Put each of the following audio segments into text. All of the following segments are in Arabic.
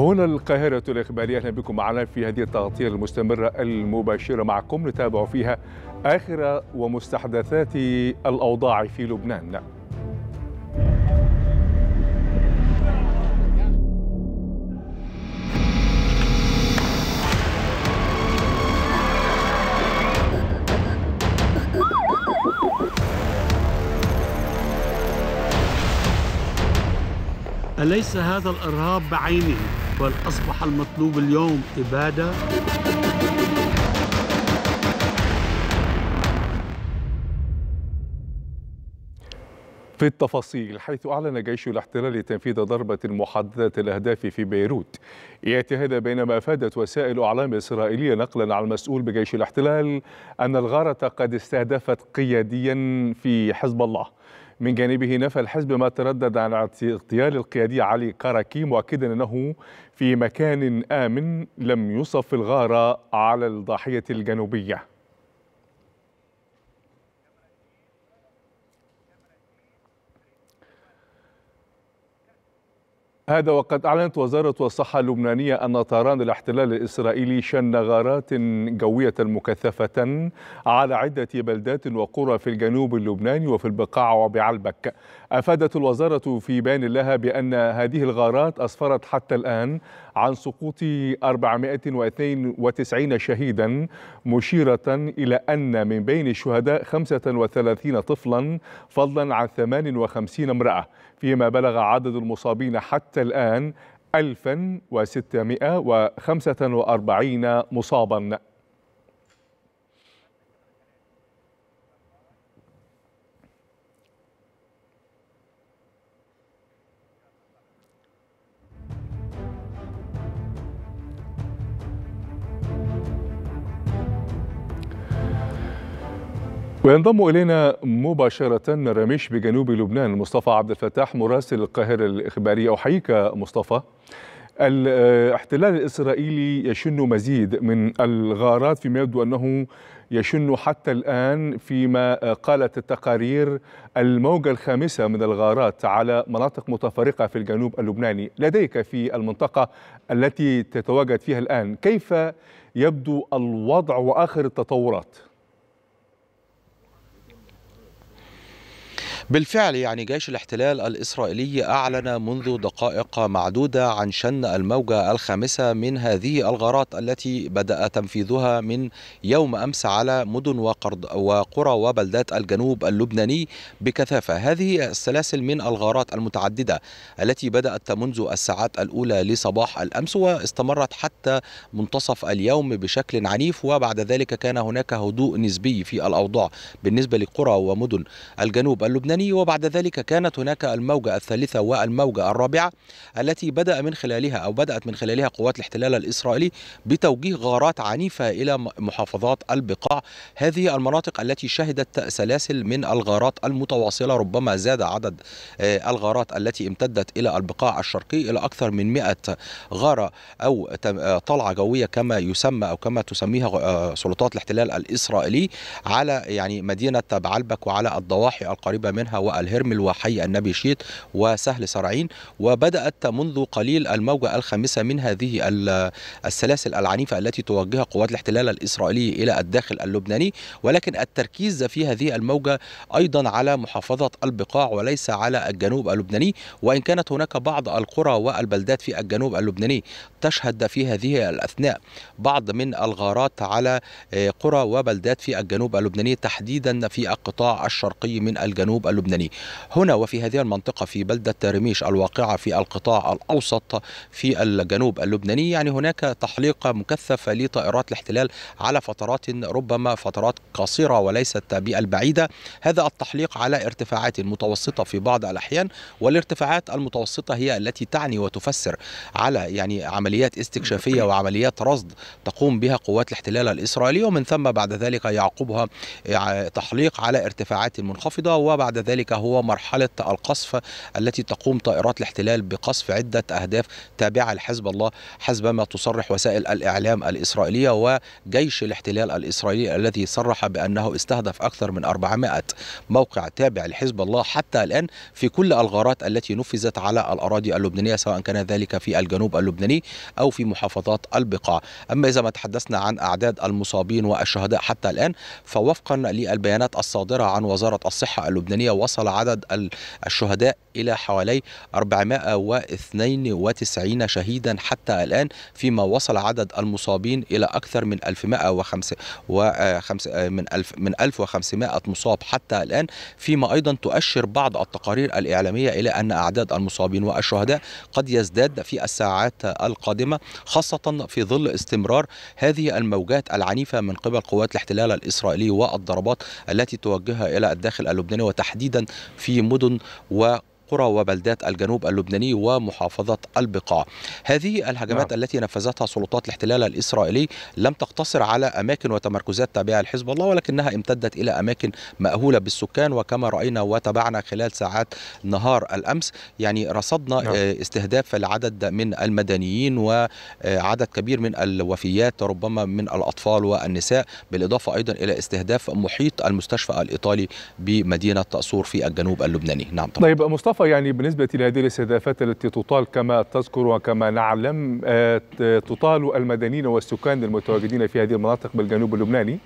هنا القاهرة الإخبارية أهلا بكم معنا في هذه التغطية المستمرة المباشرة معكم نتابع فيها آخر ومستحدثات الأوضاع في لبنان أليس هذا الإرهاب بعينه بل أصبح المطلوب اليوم إبادة في التفاصيل حيث أعلن جيش الاحتلال تنفيذ ضربة محددة الأهداف في بيروت يأتي هذا بينما أفادت وسائل أعلام إسرائيلية نقلا عن المسؤول بجيش الاحتلال أن الغارة قد استهدفت قياديا في حزب الله من جانبه نفى الحزب ما تردد عن اغتيال القيادي علي كاراكي مؤكدا انه في مكان امن لم يصف الغاره على الضاحيه الجنوبيه هذا وقد أعلنت وزارة الصحة اللبنانية أن طيران الاحتلال الإسرائيلي شن غارات جوية مكثفة على عدة بلدات وقرى في الجنوب اللبناني وفي البقاع وبعلبك أفادت الوزارة في بيان لها بأن هذه الغارات أسفرت حتى الآن عن سقوط 492 شهيدا مشيرة إلى أن من بين الشهداء 35 طفلا فضلا عن 58 امرأة فيما بلغ عدد المصابين حتى الآن 1645 مصاباً وينضم إلينا مباشرة من رميش بجنوب لبنان مصطفى عبد الفتاح مراسل القاهرة الإخبارية أحييك مصطفى الاحتلال الإسرائيلي يشن مزيد من الغارات فيما يبدو أنه يشن حتى الآن فيما قالت التقارير الموجة الخامسة من الغارات على مناطق متفرقة في الجنوب اللبناني لديك في المنطقة التي تتواجد فيها الآن كيف يبدو الوضع وآخر التطورات؟ بالفعل يعني جيش الاحتلال الإسرائيلي أعلن منذ دقائق معدودة عن شن الموجة الخامسة من هذه الغارات التي بدأ تنفيذها من يوم أمس على مدن وقرى وبلدات الجنوب اللبناني بكثافة هذه السلاسل من الغارات المتعددة التي بدأت منذ الساعات الأولى لصباح الأمس واستمرت حتى منتصف اليوم بشكل عنيف وبعد ذلك كان هناك هدوء نسبي في الأوضاع بالنسبة لقرى ومدن الجنوب اللبناني الثاني وبعد ذلك كانت هناك الموجة الثالثة والموجة الرابعة التي بدأ من خلالها أو بدأت من خلالها قوات الاحتلال الإسرائيلي بتوجيه غارات عنيفة إلى محافظات البقاع هذه المناطق التي شهدت سلاسل من الغارات المتواصلة ربما زاد عدد آه، الغارات التي امتدت إلى البقاع الشرقي إلى أكثر من 100 غارة أو آه، طلعة جوية كما يسمى أو كما تسميها آه، سلطات الاحتلال الإسرائيلي على يعني مدينة بعلبك وعلى الضواحي القريبة منها منها والهرم الواحي النبي شيط وسهل سرعين وبدأت منذ قليل الموجة الخامسة من هذه السلاسل العنيفة التي توجهها قوات الاحتلال الإسرائيلي إلى الداخل اللبناني ولكن التركيز في هذه الموجة أيضا على محافظة البقاع وليس على الجنوب اللبناني وإن كانت هناك بعض القرى والبلدات في الجنوب اللبناني تشهد في هذه الأثناء بعض من الغارات على آه، قرى وبلدات في الجنوب اللبناني تحديدا في القطاع الشرقي من الجنوب اللبناني هنا وفي هذه المنطقة في بلدة رميش الواقعة في القطاع الأوسط في الجنوب اللبناني يعني هناك تحليق مكثف لطائرات الاحتلال على فترات ربما فترات قصيرة وليست بالبعيدة هذا التحليق على ارتفاعات متوسطة في بعض الأحيان والارتفاعات المتوسطة هي التي تعني وتفسر على يعني عمليات استكشافية وعمليات رصد تقوم بها قوات الاحتلال الإسرائيلي ومن ثم بعد ذلك يعقبها تحليق على ارتفاعات منخفضة وبعد ذلك هو مرحلة القصف التي تقوم طائرات الاحتلال بقصف عدة أهداف تابعة لحزب الله حسب ما تصرح وسائل الإعلام الإسرائيلية وجيش الاحتلال الإسرائيلي الذي صرح بأنه استهدف أكثر من 400 موقع تابع لحزب الله حتى الآن في كل الغارات التي نفذت على الأراضي اللبنانية سواء كان ذلك في الجنوب اللبناني أو في محافظات البقاع أما إذا ما تحدثنا عن أعداد المصابين والشهداء حتى الآن فوفقا للبيانات الصادرة عن وزارة الصحة اللبنانية وصل عدد الشهداء إلى حوالي 492 شهيدا حتى الآن فيما وصل عدد المصابين إلى أكثر من آه، آه، من من 1500 مصاب حتى الآن فيما أيضا تؤشر بعض التقارير الإعلامية إلى أن أعداد المصابين والشهداء قد يزداد في الساعات القادمة خاصة في ظل استمرار هذه الموجات العنيفة من قبل قوات الاحتلال الإسرائيلي والضربات التي توجهها إلى الداخل اللبناني وتحديدا في مدن و قرى وبلدات الجنوب اللبناني ومحافظة البقاع هذه الهجمات نعم. التي نفذتها سلطات الاحتلال الإسرائيلي لم تقتصر على أماكن وتمركزات تابعة لحزب الله ولكنها امتدت إلى أماكن مأهولة بالسكان وكما رأينا وتابعنا خلال ساعات نهار الأمس يعني رصدنا نعم. آه، استهداف لعدد من المدنيين وعدد كبير من الوفيات ربما من الأطفال والنساء بالإضافة أيضا إلى استهداف محيط المستشفى الإيطالي بمدينة صور في الجنوب اللبناني نعم طبعا. طيب مصطفى يعني بالنسبة لهذه الاستهدافات التي تطال كما تذكر وكما نعلم آه، تطال المدنيين والسكان المتواجدين في هذه المناطق بالجنوب اللبناني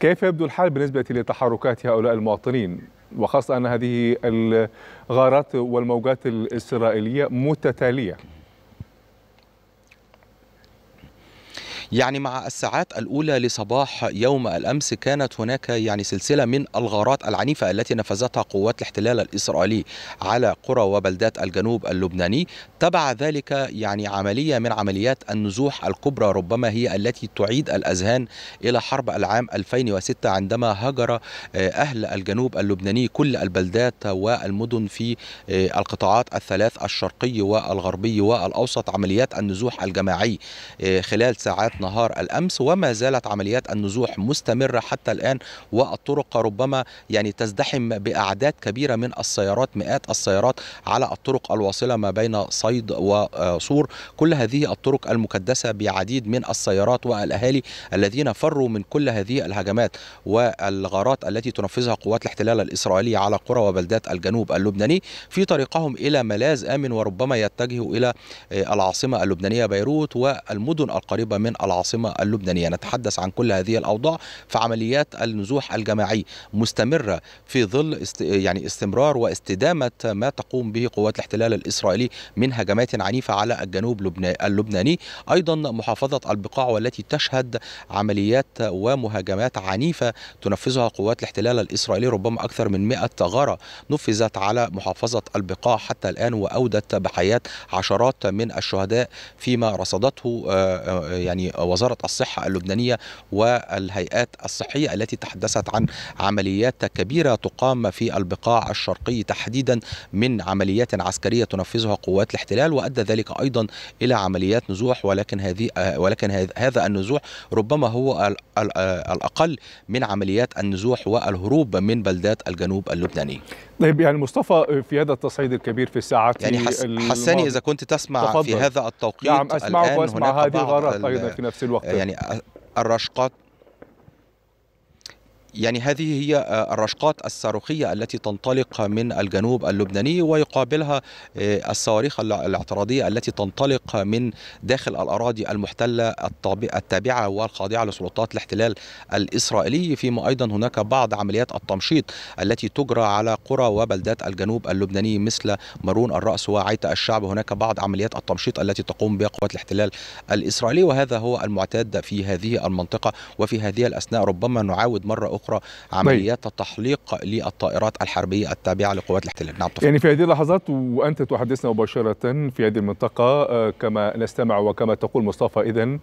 كيف يبدو الحال بالنسبة لتحركات هؤلاء المواطنين وخاصة أن هذه الغارات والموجات الإسرائيلية متتالية يعني مع الساعات الأولى لصباح يوم الأمس كانت هناك يعني سلسلة من الغارات العنيفة التي نفذتها قوات الاحتلال الإسرائيلي على قرى وبلدات الجنوب اللبناني تبع ذلك يعني عملية من عمليات النزوح الكبرى ربما هي التي تعيد الأذهان إلى حرب العام 2006 عندما هجر آه، أهل الجنوب اللبناني كل البلدات والمدن في آه، القطاعات الثلاث الشرقي والغربي والأوسط عمليات النزوح الجماعي آه، خلال ساعات نهار الأمس وما زالت عمليات النزوح مستمرة حتى الآن والطرق ربما يعني تزدحم بأعداد كبيرة من السيارات مئات السيارات على الطرق الواصلة ما بين صيد وصور كل هذه الطرق المكدسة بعديد من السيارات والأهالي الذين فروا من كل هذه الهجمات والغارات التي تنفذها قوات الاحتلال الإسرائيلي على قرى وبلدات الجنوب اللبناني في طريقهم إلى ملاذ آمن وربما يتجهوا إلى العاصمة اللبنانية بيروت والمدن القريبة من العاصمة اللبنانية نتحدث عن كل هذه الأوضاع فعمليات النزوح الجماعي مستمرة في ظل است يعني استمرار واستدامة ما تقوم به قوات الاحتلال الإسرائيلي من هجمات عنيفة على الجنوب اللبناني أيضا محافظة البقاع والتي تشهد عمليات ومهاجمات عنيفة تنفذها قوات الاحتلال الإسرائيلي ربما أكثر من 100 غارة نفذت على محافظة البقاع حتى الآن وأودت بحياة عشرات من الشهداء فيما رصدته يعني وزارة الصحة اللبنانية والهيئات الصحية التي تحدثت عن عمليات كبيرة تقام في البقاع الشرقي تحديدا من عمليات عسكرية تنفذها قوات الاحتلال وأدى ذلك أيضا إلى عمليات نزوح ولكن هذه ولكن هذا النزوح ربما هو الأقل من عمليات النزوح والهروب من بلدات الجنوب اللبناني طيب يعني مصطفى آه، في هذا التصعيد الكبير في الساعات يعني حس حساني اذا كنت تسمع تفضل. في هذا التوقيت نعم اسمعك واسمع هذه الغارات ايضا في نفس الوقت يعني آه، الرشقات يعني هذه هي آه، الرشقات الصاروخية التي تنطلق من الجنوب اللبناني ويقابلها آه، الصواريخ الاعتراضية التي تنطلق من داخل الأراضي المحتلة التابعة والخاضعة لسلطات الاحتلال الإسرائيلي فيما أيضا هناك بعض عمليات التمشيط التي تجرى على قرى وبلدات الجنوب اللبناني مثل مارون الرأس وعيت الشعب هناك بعض عمليات التمشيط التي تقوم بها قوات الاحتلال الإسرائيلي وهذا هو المعتاد في هذه المنطقة وفي هذه الأثناء ربما نعاود مرة أخرى أخرى عمليات التحليق تحليق للطائرات الحربية التابعة لقوات الاحتلال نعم يعني في هذه اللحظات وأنت تحدثنا مباشرة في هذه المنطقة آه، كما نستمع وكما تقول مصطفى إذا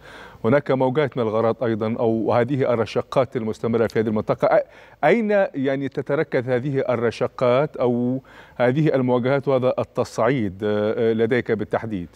هناك موجات من الغارات أيضا أو هذه الرشقات المستمرة في هذه المنطقة أين يعني تتركز هذه الرشقات أو هذه المواجهات وهذا التصعيد آه، آه، لديك بالتحديد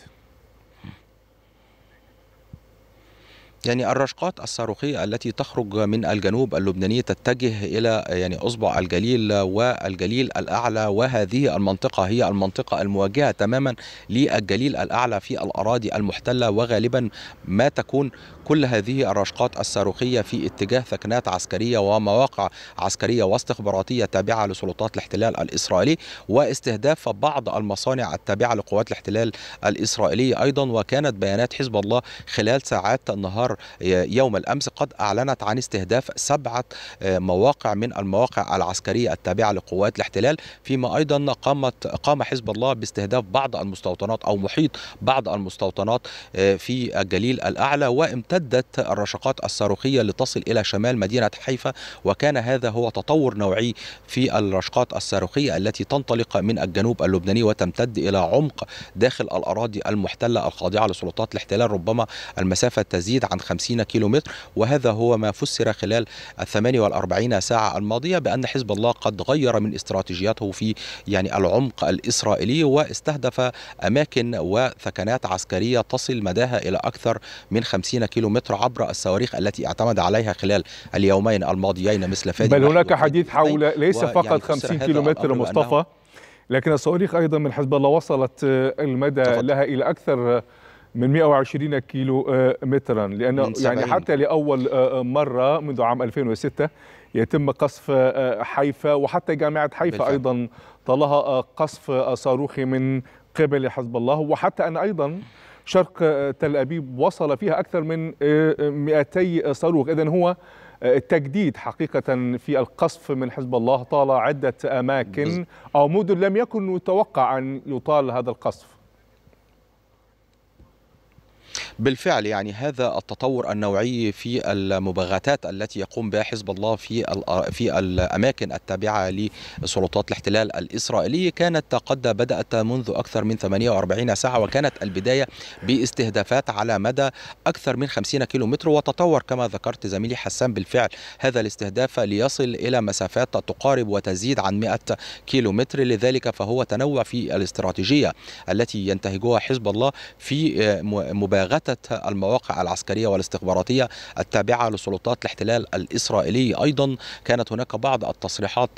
يعني الرشقات الصاروخية التي تخرج من الجنوب اللبناني تتجه إلى يعني أصبع الجليل والجليل الأعلى وهذه المنطقة هي المنطقة المواجهة تماما للجليل الأعلى في الأراضي المحتلة وغالبا ما تكون كل هذه الرشقات الصاروخية في اتجاه ثكنات عسكرية ومواقع عسكرية واستخباراتية تابعة لسلطات الاحتلال الإسرائيلي واستهداف بعض المصانع التابعة لقوات الاحتلال الإسرائيلي أيضا وكانت بيانات حزب الله خلال ساعات النهار الأنبار آه، يوم الأمس قد أعلنت عن استهداف سبعة آه، مواقع من المواقع العسكرية التابعة لقوات الاحتلال فيما أيضا قامت قام حزب الله باستهداف بعض المستوطنات أو محيط بعض المستوطنات آه، في الجليل الأعلى وامتدت الرشقات الصاروخية لتصل إلى شمال مدينة حيفا وكان هذا هو تطور نوعي في الرشقات الصاروخية التي تنطلق من الجنوب اللبناني وتمتد إلى عمق داخل الأراضي المحتلة الخاضعة لسلطات الاحتلال ربما المسافة تزيد عن 50 كيلومتر وهذا هو ما فسر خلال ال 48 ساعة الماضية بأن حزب الله قد غير من استراتيجيته في يعني العمق الإسرائيلي واستهدف أماكن وثكنات عسكرية تصل مداها إلى أكثر من 50 كيلومتر عبر الصواريخ التي اعتمد عليها خلال اليومين الماضيين مثل فادي بل هناك حديث حول ليس فقط 50 كيلومتر مصطفى لكن الصواريخ أيضا من حزب الله وصلت المدى لها إلى أكثر من 120 كيلو آه، مترا لان يعني حتى لاول آه، آه، مره منذ عام 2006 يتم قصف حيفا وحتى جامعه حيفا بالفعل. ايضا طالها قصف صاروخي من قبل حزب الله وحتى ان ايضا شرق تل ابيب وصل فيها اكثر من 200 صاروخ اذا هو التجديد حقيقة في القصف من حزب الله طال عدة أماكن أو مدن لم يكن يتوقع أن يطال هذا القصف بالفعل يعني هذا التطور النوعي في المباغتات التي يقوم بها حزب الله في في الاماكن التابعه لسلطات الاحتلال الاسرائيلي كانت قد بدات منذ اكثر من 48 ساعه وكانت البدايه باستهدافات على مدى اكثر من 50 كيلومتر وتطور كما ذكرت زميلي حسان بالفعل هذا الاستهداف ليصل الى مسافات تقارب وتزيد عن 100 كيلومتر لذلك فهو تنوع في الاستراتيجيه التي ينتهجها حزب الله في مباغته شتى المواقع العسكرية والاستخباراتية التابعة لسلطات الاحتلال الإسرائيلي أيضا كانت هناك بعض التصريحات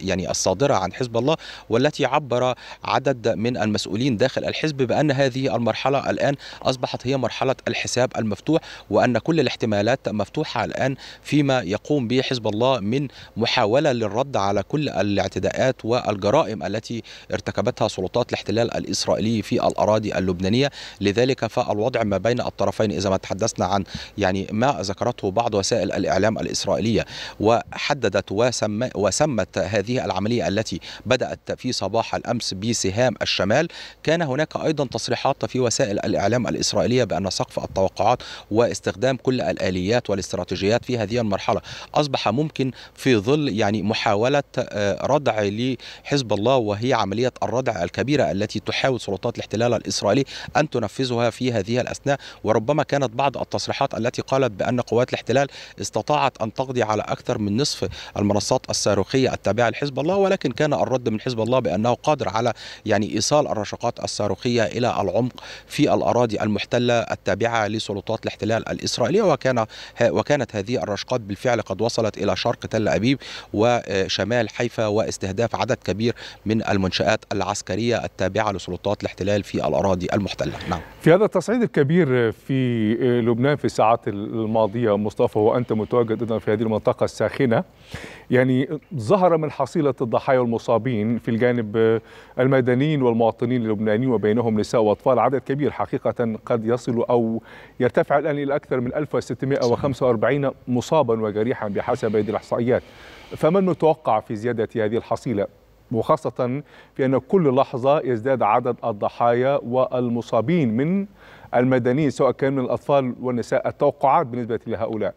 يعني الصادرة عن حزب الله والتي عبر عدد من المسؤولين داخل الحزب بأن هذه المرحلة الآن أصبحت هي مرحلة الحساب المفتوح وأن كل الاحتمالات مفتوحة الآن فيما يقوم به حزب الله من محاولة للرد على كل الاعتداءات والجرائم التي ارتكبتها سلطات الاحتلال الإسرائيلي في الأراضي اللبنانية لذلك فالوضع ما بين الطرفين إذا ما تحدثنا عن يعني ما ذكرته بعض وسائل الإعلام الإسرائيلية وحددت وسم وسمت هذه العملية التي بدأت في صباح الأمس بسهام الشمال كان هناك أيضا تصريحات في وسائل الإعلام الإسرائيلية بأن سقف التوقعات واستخدام كل الآليات والاستراتيجيات في هذه المرحلة أصبح ممكن في ظل يعني محاولة آه، ردع لحزب الله وهي عملية الردع الكبيرة التي تحاول سلطات الاحتلال الإسرائيلي أن تنفذها في هذه الأسفل الأثناء وربما كانت بعض التصريحات التي قالت بأن قوات الاحتلال استطاعت أن تقضي على أكثر من نصف المنصات الصاروخية التابعة لحزب الله ولكن كان الرد من حزب الله بأنه قادر على يعني إيصال الرشقات الصاروخية إلى العمق في الأراضي المحتلة التابعة لسلطات الاحتلال الإسرائيلية وكان وكانت هذه الرشقات بالفعل قد وصلت إلى شرق تل أبيب وشمال حيفا واستهداف عدد كبير من المنشآت العسكرية التابعة لسلطات الاحتلال في الأراضي المحتلة نعم. في هذا التصعيد الكبير كبير في آه، لبنان في الساعات الماضية مصطفى وأنت متواجد أيضا في هذه المنطقة الساخنة يعني ظهر من حصيلة الضحايا والمصابين في الجانب آه، المدنيين والمواطنين اللبنانيين وبينهم نساء وأطفال عدد كبير حقيقة قد يصل أو يرتفع الآن إلى أكثر من 1645 مصابا وجريحا بحسب هذه الإحصائيات فمن متوقع في زيادة هذه الحصيلة وخاصة في أن كل لحظة يزداد عدد الضحايا والمصابين من المدنيين سواء كان من الأطفال والنساء التوقعات بالنسبة لهؤلاء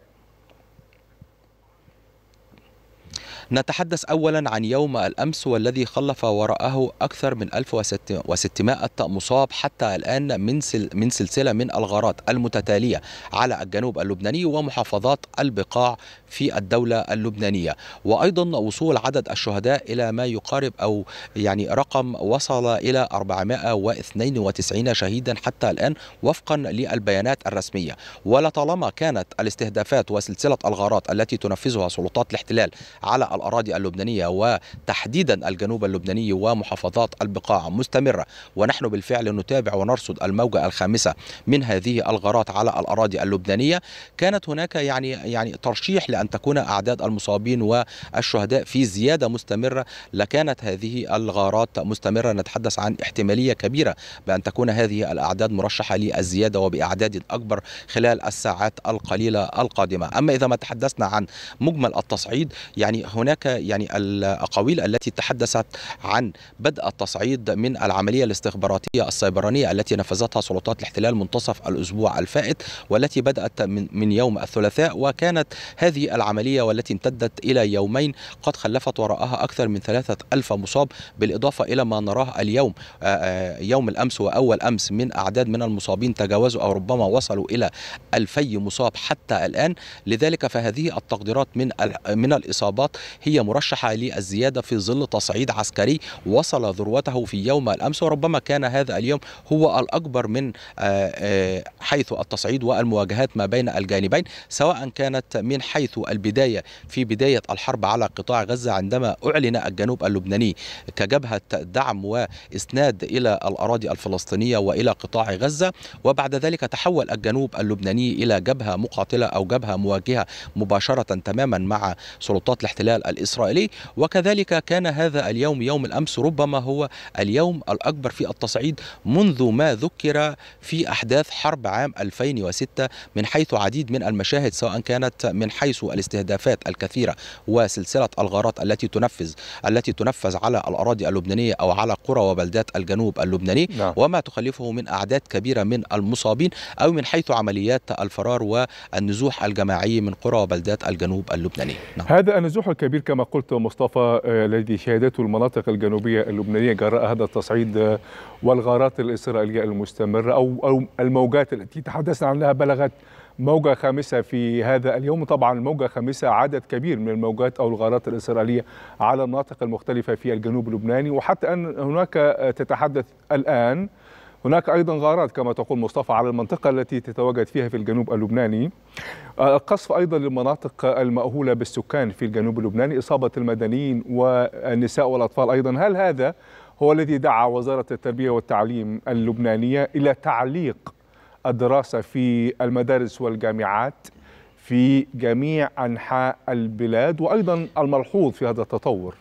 نتحدث أولا عن يوم الأمس والذي خلف وراءه أكثر من 1600 مصاب حتى الآن من سل من سلسلة من الغارات المتتالية على الجنوب اللبناني ومحافظات البقاع في الدولة اللبنانية وأيضا وصول عدد الشهداء إلى ما يقارب أو يعني رقم وصل إلى 492 شهيدا حتى الآن وفقا للبيانات الرسمية ولطالما كانت الاستهدافات وسلسلة الغارات التي تنفذها سلطات الاحتلال على الأراضي اللبنانية وتحديدا الجنوب اللبناني ومحافظات البقاع مستمرة ونحن بالفعل نتابع ونرصد الموجة الخامسة من هذه الغارات على الأراضي اللبنانية كانت هناك يعني يعني ترشيح لأن تكون أعداد المصابين والشهداء في زيادة مستمرة لكانت هذه الغارات مستمرة نتحدث عن احتمالية كبيرة بأن تكون هذه الأعداد مرشحة للزيادة وبأعداد أكبر خلال الساعات القليلة القادمة أما إذا ما تحدثنا عن مجمل التصعيد يعني هناك هناك يعني الأقاويل التي تحدثت عن بدء التصعيد من العملية الاستخباراتية السيبرانية التي نفذتها سلطات الاحتلال منتصف الأسبوع الفائت والتي بدأت من يوم الثلاثاء وكانت هذه العملية والتي امتدت إلى يومين قد خلفت وراءها أكثر من ثلاثة ألف مصاب بالإضافة إلى ما نراه اليوم آه، آه، يوم الأمس وأول أمس من أعداد من المصابين تجاوزوا أو ربما وصلوا إلى ألفي مصاب حتى الآن لذلك فهذه التقديرات من من الإصابات هي مرشحة للزيادة في ظل تصعيد عسكري وصل ذروته في يوم الأمس وربما كان هذا اليوم هو الأكبر من آه، آه، حيث التصعيد والمواجهات ما بين الجانبين سواء كانت من حيث البداية في بداية الحرب على قطاع غزة عندما أعلن الجنوب اللبناني كجبهة دعم وإسناد إلى الأراضي الفلسطينية وإلى قطاع غزة وبعد ذلك تحول الجنوب اللبناني إلى جبهة مقاتلة أو جبهة مواجهة مباشرة تماما مع سلطات الاحتلال الإسرائيلي وكذلك كان هذا اليوم يوم الأمس ربما هو اليوم الأكبر في التصعيد منذ ما ذكر في أحداث حرب عام 2006 من حيث عديد من المشاهد سواء كانت من حيث الاستهدافات الكثيرة وسلسلة الغارات التي تنفذ التي تنفذ على الأراضي اللبنانية أو على قرى وبلدات الجنوب اللبناني نعم. وما تخلفه من أعداد كبيرة من المصابين أو من حيث عمليات الفرار والنزوح الجماعي من قرى وبلدات الجنوب اللبناني نعم. هذا النزوح الكبير كبير كما قلت مصطفى آه، الذي شهدته المناطق الجنوبية اللبنانية جراء هذا التصعيد آه، والغارات الإسرائيلية المستمرة أو أو الموجات التي تحدثنا عنها بلغت موجة خامسة في هذا اليوم طبعا الموجة خامسة عدد كبير من الموجات أو الغارات الإسرائيلية على المناطق المختلفة في الجنوب اللبناني وحتى أن هناك آه، تتحدث الآن هناك أيضا غارات كما تقول مصطفى على المنطقة التي تتواجد فيها في الجنوب اللبناني آه، القصف أيضا للمناطق المأهولة بالسكان في الجنوب اللبناني إصابة المدنيين والنساء والأطفال أيضا هل هذا هو الذي دعا وزارة التربية والتعليم اللبنانية إلى تعليق الدراسة في المدارس والجامعات في جميع أنحاء البلاد وأيضا الملحوظ في هذا التطور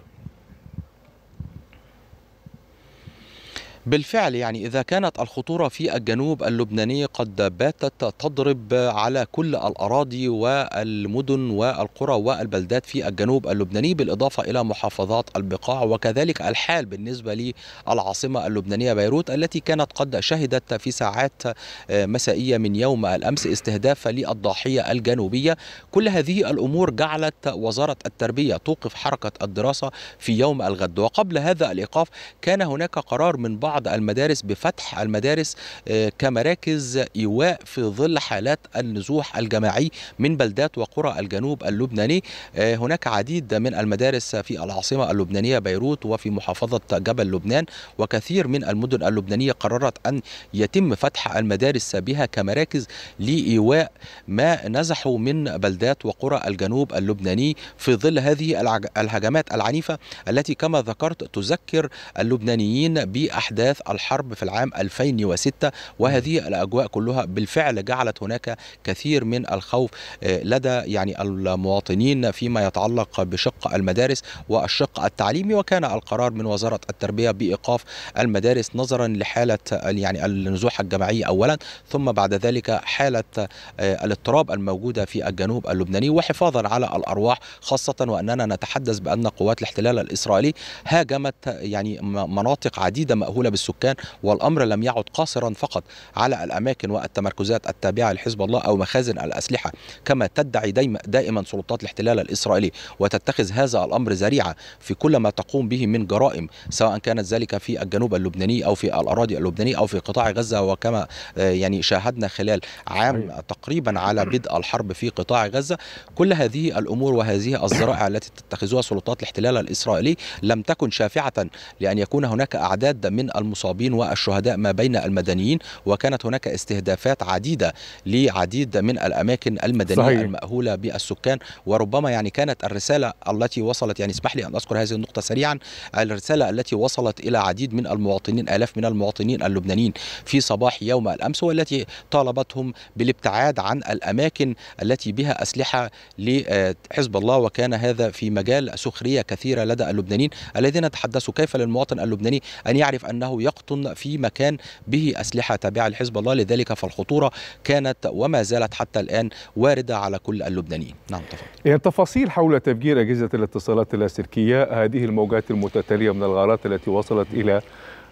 بالفعل يعني إذا كانت الخطورة في الجنوب اللبناني قد باتت تضرب على كل الأراضي والمدن والقرى والبلدات في الجنوب اللبناني بالإضافة إلى محافظات البقاع وكذلك الحال بالنسبة للعاصمة اللبنانية بيروت التي كانت قد شهدت في ساعات آه، مسائية من يوم الأمس استهداف للضاحية الجنوبية كل هذه الأمور جعلت وزارة التربية توقف حركة الدراسة في يوم الغد وقبل هذا الإيقاف كان هناك قرار من بعض بعض المدارس بفتح المدارس آه، كمراكز إيواء في ظل حالات النزوح الجماعي من بلدات وقرى الجنوب اللبناني آه، هناك عديد من المدارس في العاصمة اللبنانية بيروت وفي محافظة جبل لبنان وكثير من المدن اللبنانية قررت أن يتم فتح المدارس بها كمراكز لإيواء ما نزحوا من بلدات وقرى الجنوب اللبناني في ظل هذه الهجمات العنيفة التي كما ذكرت تذكر اللبنانيين بأحداث أحداث الحرب في العام 2006 وهذه الأجواء كلها بالفعل جعلت هناك كثير من الخوف آه، لدى يعني المواطنين فيما يتعلق بشق المدارس والشق التعليمي وكان القرار من وزارة التربية بإيقاف المدارس نظرا لحالة يعني النزوح الجماعية أولا ثم بعد ذلك حالة آه، الاضطراب الموجودة في الجنوب اللبناني وحفاظا على الأرواح خاصة وأننا نتحدث بأن قوات الاحتلال الإسرائيلي هاجمت يعني مناطق عديدة مأهولة بالسكان والأمر لم يعد قاصرا فقط على الأماكن والتمركزات التابعة لحزب الله أو مخازن الأسلحة كما تدعي دائما, دائما سلطات الاحتلال الإسرائيلي وتتخذ هذا الأمر ذريعة في كل ما تقوم به من جرائم سواء كانت ذلك في الجنوب اللبناني أو في الأراضي اللبنانية أو في قطاع غزة وكما آه، يعني شاهدنا خلال عام تقريبا على بدء الحرب في قطاع غزة كل هذه الأمور وهذه الذرائع التي تتخذها سلطات الاحتلال الإسرائيلي لم تكن شافعة لأن يكون هناك أعداد من المصابين والشهداء ما بين المدنيين وكانت هناك استهدافات عديدة لعديد من الأماكن المدنية صحيح. المأهولة بالسكان وربما يعني كانت الرسالة التي وصلت يعني اسمح لي أن أذكر هذه النقطة سريعا الرسالة التي وصلت إلى عديد من المواطنين آلاف من المواطنين اللبنانيين في صباح يوم الأمس والتي طالبتهم بالابتعاد عن الأماكن التي بها أسلحة لحزب الله وكان هذا في مجال سخرية كثيرة لدى اللبنانيين الذين تحدثوا كيف للمواطن اللبناني أن يعرف أنه أنه يقطن في مكان به أسلحة تابعة لحزب الله لذلك فالخطورة كانت وما زالت حتى الآن واردة على كل اللبنانيين نعم تفضل إيه، التفاصيل حول تفجير أجهزة الاتصالات اللاسلكية هذه الموجات المتتالية من الغارات التي وصلت إلى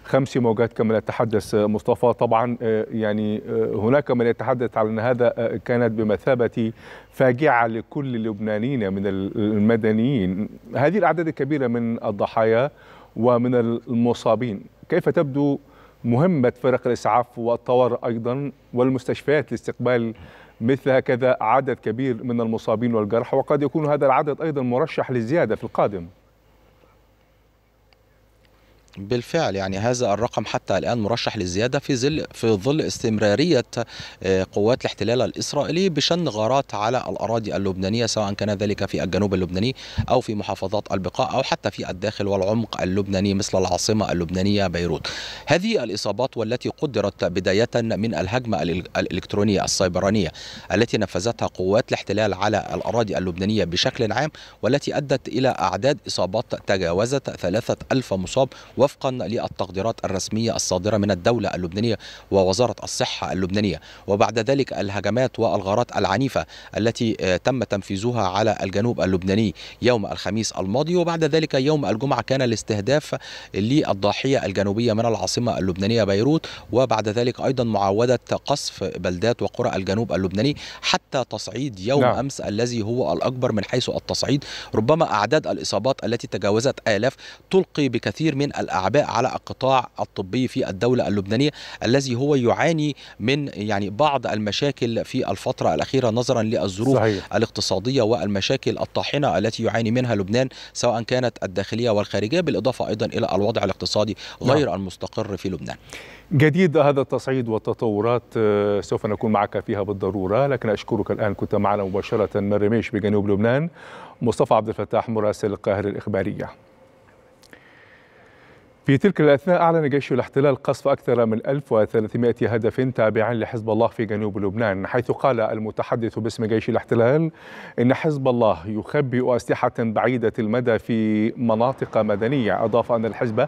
خمس موجات كما يتحدث مصطفى طبعا آه، يعني آه، هناك من يتحدث على ان هذا آه، كانت بمثابه فاجعه لكل اللبنانيين من المدنيين هذه الاعداد الكبيره من الضحايا ومن المصابين كيف تبدو مهمة فرق الإسعاف والطوارئ أيضا والمستشفيات لاستقبال مثل هكذا عدد كبير من المصابين والجرحى وقد يكون هذا العدد أيضا مرشح للزيادة في القادم بالفعل يعني هذا الرقم حتى الآن مرشح للزيادة في ظل في ظل استمرارية آه، قوات الاحتلال الإسرائيلي بشن غارات على الأراضي اللبنانية سواء كان ذلك في الجنوب اللبناني أو في محافظات البقاع أو حتى في الداخل والعمق اللبناني مثل العاصمة اللبنانية بيروت هذه الإصابات والتي قدرت بداية من الهجمة الإلكترونية السيبرانية التي نفذتها قوات الاحتلال على الأراضي اللبنانية بشكل عام والتي أدت إلى أعداد إصابات تجاوزت 3000 مصاب و وفقا للتقديرات الرسمية الصادرة من الدولة اللبنانية ووزارة الصحة اللبنانية وبعد ذلك الهجمات والغارات العنيفة التي آه، تم تنفيذها على الجنوب اللبناني يوم الخميس الماضي وبعد ذلك يوم الجمعة كان الاستهداف للضاحية الجنوبية من العاصمة اللبنانية بيروت وبعد ذلك أيضا معاودة قصف بلدات وقرى الجنوب اللبناني حتى تصعيد يوم نعم. أمس الذي هو الأكبر من حيث التصعيد ربما أعداد الإصابات التي تجاوزت آلاف تلقي بكثير من الأعداد اعباء على القطاع الطبي في الدوله اللبنانيه الذي هو يعاني من يعني بعض المشاكل في الفتره الاخيره نظرا للظروف صحيح. الاقتصاديه والمشاكل الطاحنه التي يعاني منها لبنان سواء كانت الداخليه والخارجيه بالاضافه ايضا الى الوضع الاقتصادي نعم. غير نعم. المستقر في لبنان. جديد هذا التصعيد والتطورات آه، سوف نكون معك فيها بالضروره لكن اشكرك الان كنت معنا مباشره من رميش بجنوب لبنان مصطفى عبد الفتاح مراسل القاهره الاخباريه. في تلك الأثناء أعلن جيش الاحتلال قصف أكثر من 1300 هدف تابع لحزب الله في جنوب لبنان حيث قال المتحدث باسم جيش الاحتلال إن حزب الله يخبئ أسلحة بعيدة المدى في مناطق مدنية أضاف أن الحزب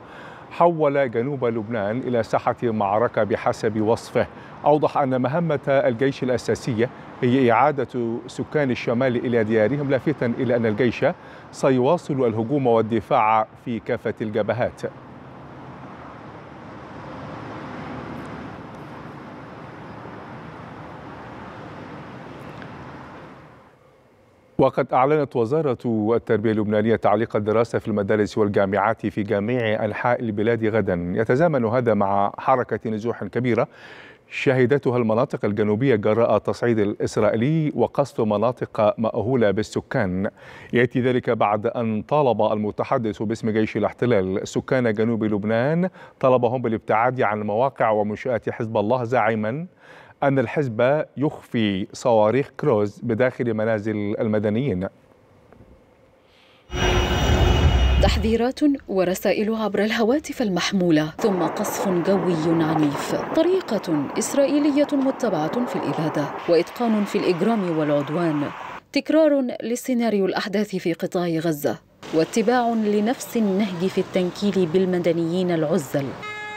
حول جنوب لبنان إلى ساحة معركة بحسب وصفه أوضح أن مهمة الجيش الأساسية هي إعادة سكان الشمال إلى ديارهم لافتا إلى أن الجيش سيواصل الهجوم والدفاع في كافة الجبهات وقد أعلنت وزارة التربية اللبنانية تعليق الدراسة في المدارس والجامعات في جميع أنحاء البلاد غدا يتزامن هذا مع حركة نزوح كبيرة شهدتها المناطق الجنوبية جراء التصعيد الإسرائيلي وقصف مناطق مأهولة بالسكان يأتي ذلك بعد أن طالب المتحدث باسم جيش الاحتلال سكان جنوب لبنان طلبهم بالابتعاد عن مواقع ومنشآت حزب الله زاعما أن الحزب يخفي صواريخ كروز بداخل منازل المدنيين تحذيرات ورسائل عبر الهواتف المحمولة ثم قصف جوي عنيف طريقة إسرائيلية متبعة في الإبادة وإتقان في الإجرام والعدوان تكرار لسيناريو الأحداث في قطاع غزة واتباع لنفس النهج في التنكيل بالمدنيين العزل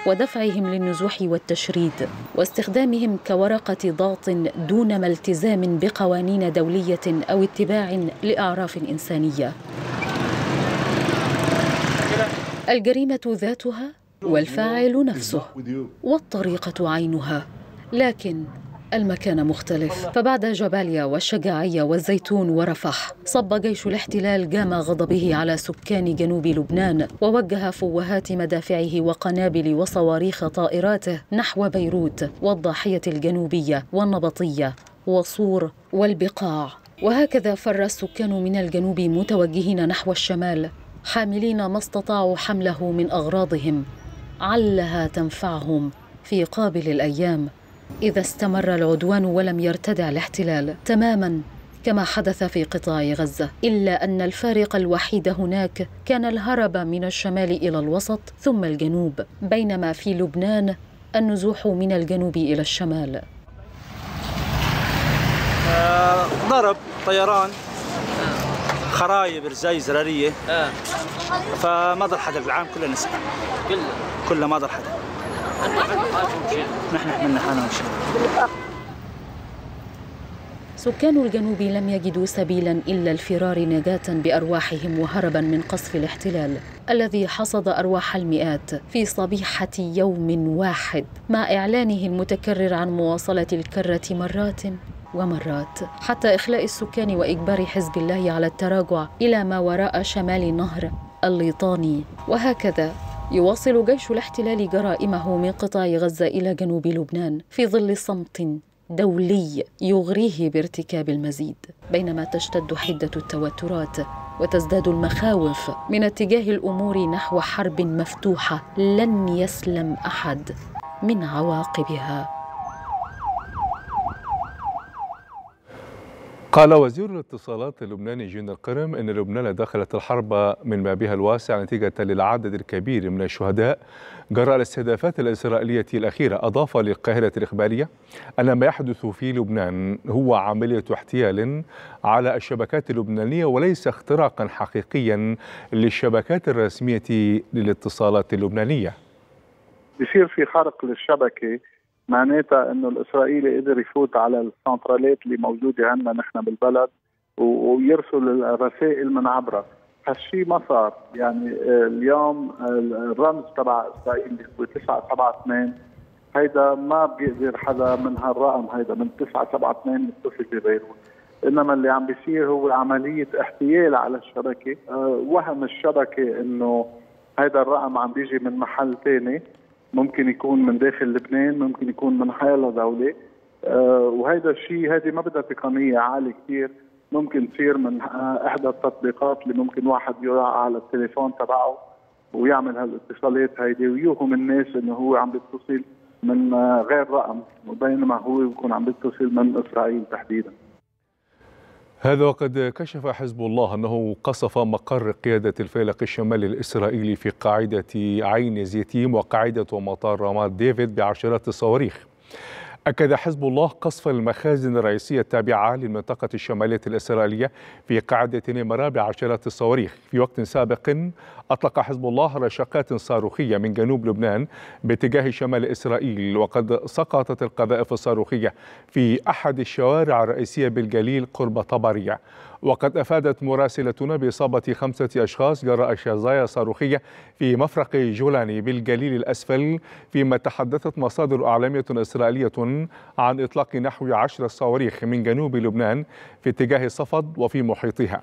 ودفعهم للنزوح والتشريد واستخدامهم كورقة ضغط دون ما التزام بقوانين دولية أو اتباع لأعراف إنسانية الجريمة ذاتها والفاعل نفسه والطريقة عينها لكن المكان مختلف فبعد جباليا والشجاعية والزيتون ورفح صب جيش الاحتلال جام غضبه على سكان جنوب لبنان ووجه فوهات مدافعه وقنابل وصواريخ طائراته نحو بيروت والضاحية الجنوبية والنبطية وصور والبقاع وهكذا فر السكان من الجنوب متوجهين نحو الشمال حاملين ما استطاعوا حمله من أغراضهم علها تنفعهم في قابل الأيام إذا استمر العدوان ولم يرتدع الاحتلال تماما كما حدث في قطاع غزة إلا أن الفارق الوحيد هناك كان الهرب من الشمال إلى الوسط ثم الجنوب بينما في لبنان النزوح من الجنوب إلى الشمال آه ضرب طيران خرايب رزاي زرارية آه. فما ضل حدا بالعام كله نسمع كله كله ما ضل حدا نحن حالنا سكان الجنوب لم يجدوا سبيلا الا الفرار نجاة بارواحهم وهربا من قصف الاحتلال الذي حصد ارواح المئات في صبيحه يوم واحد مع اعلانه المتكرر عن مواصله الكره مرات ومرات حتى اخلاء السكان واجبار حزب الله على التراجع الى ما وراء شمال نهر الليطاني وهكذا يواصل جيش الاحتلال جرائمه من قطاع غزة إلى جنوب لبنان في ظل صمت دولي يغريه بارتكاب المزيد بينما تشتد حدة التوترات وتزداد المخاوف من اتجاه الأمور نحو حرب مفتوحة لن يسلم أحد من عواقبها قال وزير الاتصالات اللبناني جين القرم أن لبنان دخلت الحرب من بابها الواسع نتيجة للعدد الكبير من الشهداء جراء الاستهدافات الإسرائيلية الأخيرة أضاف للقاهرة الإخبارية أن ما يحدث في لبنان هو عملية احتيال على الشبكات اللبنانية وليس اختراقا حقيقيا للشبكات الرسمية للاتصالات اللبنانية بصير في خرق للشبكة معناتها انه الاسرائيلي قدر يفوت على السنترالات اللي موجوده عندنا نحن بالبلد ويرسل الرسائل من عبرها هالشيء ما صار يعني آه، اليوم آه، الرمز تبع اسرائيل اللي هو 978 هيدا ما بيقدر حدا من هالرقم هيدا من 978 يتصل ببيروت انما اللي عم بيصير هو عمليه احتيال على الشبكه أه وهم الشبكه انه هذا الرقم عم بيجي من محل ثاني ممكن يكون من داخل لبنان ممكن يكون من حالة دولة آه، وهذا الشيء هذه ما بدها تقنية عالية كثير ممكن تصير من آه، احدى التطبيقات اللي ممكن واحد يراعى على التليفون تبعه ويعمل هالاتصالات هيدي ويوهم الناس انه هو عم بيتصل من آه، غير رقم بينما هو بيكون عم بيتصل من اسرائيل تحديدا هذا وقد كشف حزب الله أنه قصف مقر قيادة الفيلق الشمالي الإسرائيلي في قاعدة عين زيتيم وقاعدة ومطار رامات ديفيد بعشرات الصواريخ أكد حزب الله قصف المخازن الرئيسية التابعة للمنطقة الشمالية الإسرائيلية في قاعدة نمرة بعشرات الصواريخ في وقت سابق أطلق حزب الله رشقات صاروخية من جنوب لبنان باتجاه شمال إسرائيل وقد سقطت القذائف الصاروخية في أحد الشوارع الرئيسية بالجليل قرب طبرية وقد أفادت مراسلتنا بإصابة خمسة أشخاص جراء شظايا صاروخية في مفرق جولاني بالجليل الأسفل فيما تحدثت مصادر أعلامية إسرائيلية عن إطلاق نحو عشر صواريخ من جنوب لبنان في اتجاه صفد وفي محيطها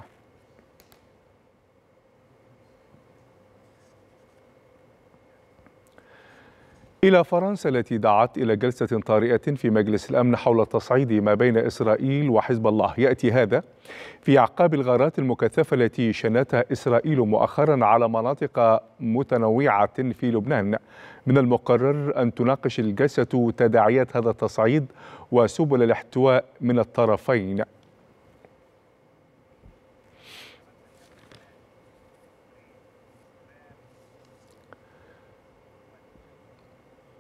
إلى فرنسا التي دعت إلى جلسة طارئة في مجلس الأمن حول التصعيد ما بين إسرائيل وحزب الله يأتي هذا في أعقاب الغارات المكثفة التي شنتها إسرائيل مؤخرا على مناطق متنوعة في لبنان من المقرر أن تناقش الجلسة تداعيات هذا التصعيد وسبل الاحتواء من الطرفين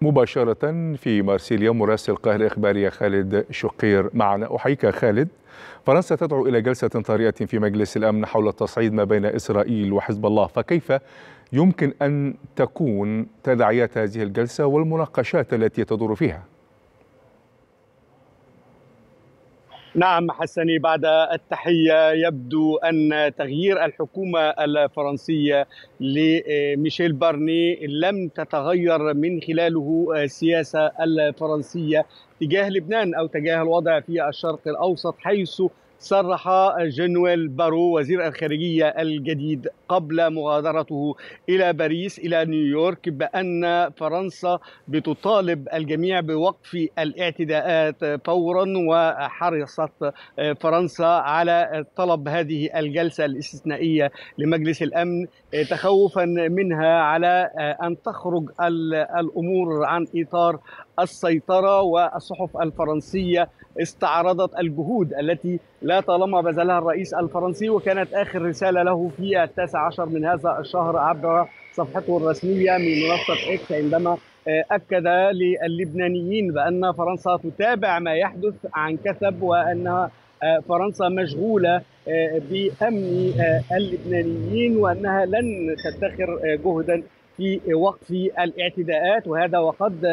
مباشرة في مارسيليا مراسل القاهرة الإخبارية خالد شقير معنا أحييك خالد فرنسا تدعو إلى جلسة طارئة في مجلس الأمن حول التصعيد ما بين إسرائيل وحزب الله فكيف يمكن أن تكون تداعيات هذه الجلسة والمناقشات التي تدور فيها؟ نعم حسني بعد التحية يبدو أن تغيير الحكومة الفرنسية لميشيل بارني لم تتغير من خلاله السياسة الفرنسية تجاه لبنان أو تجاه الوضع في الشرق الأوسط حيث صرح جنويل بارو وزير الخارجية الجديد قبل مغادرته إلى باريس إلى نيويورك بأن فرنسا بتطالب الجميع بوقف الاعتداءات فورا وحرصت فرنسا على طلب هذه الجلسة الاستثنائية لمجلس الأمن تخوفا منها على أن تخرج الأمور عن إطار السيطرة والصحف الفرنسية استعرضت الجهود التي لا طالما بذلها الرئيس الفرنسي وكانت آخر رسالة له في التاسع عشر من هذا الشهر عبر صفحته الرسمية من منصة إكس عندما آه، أكد للبنانيين بأن فرنسا تتابع ما يحدث عن كثب وأنها آه، فرنسا مشغولة آه، بأمن اللبنانيين وأنها لن تدخر جهدا في وقف الاعتداءات وهذا وقد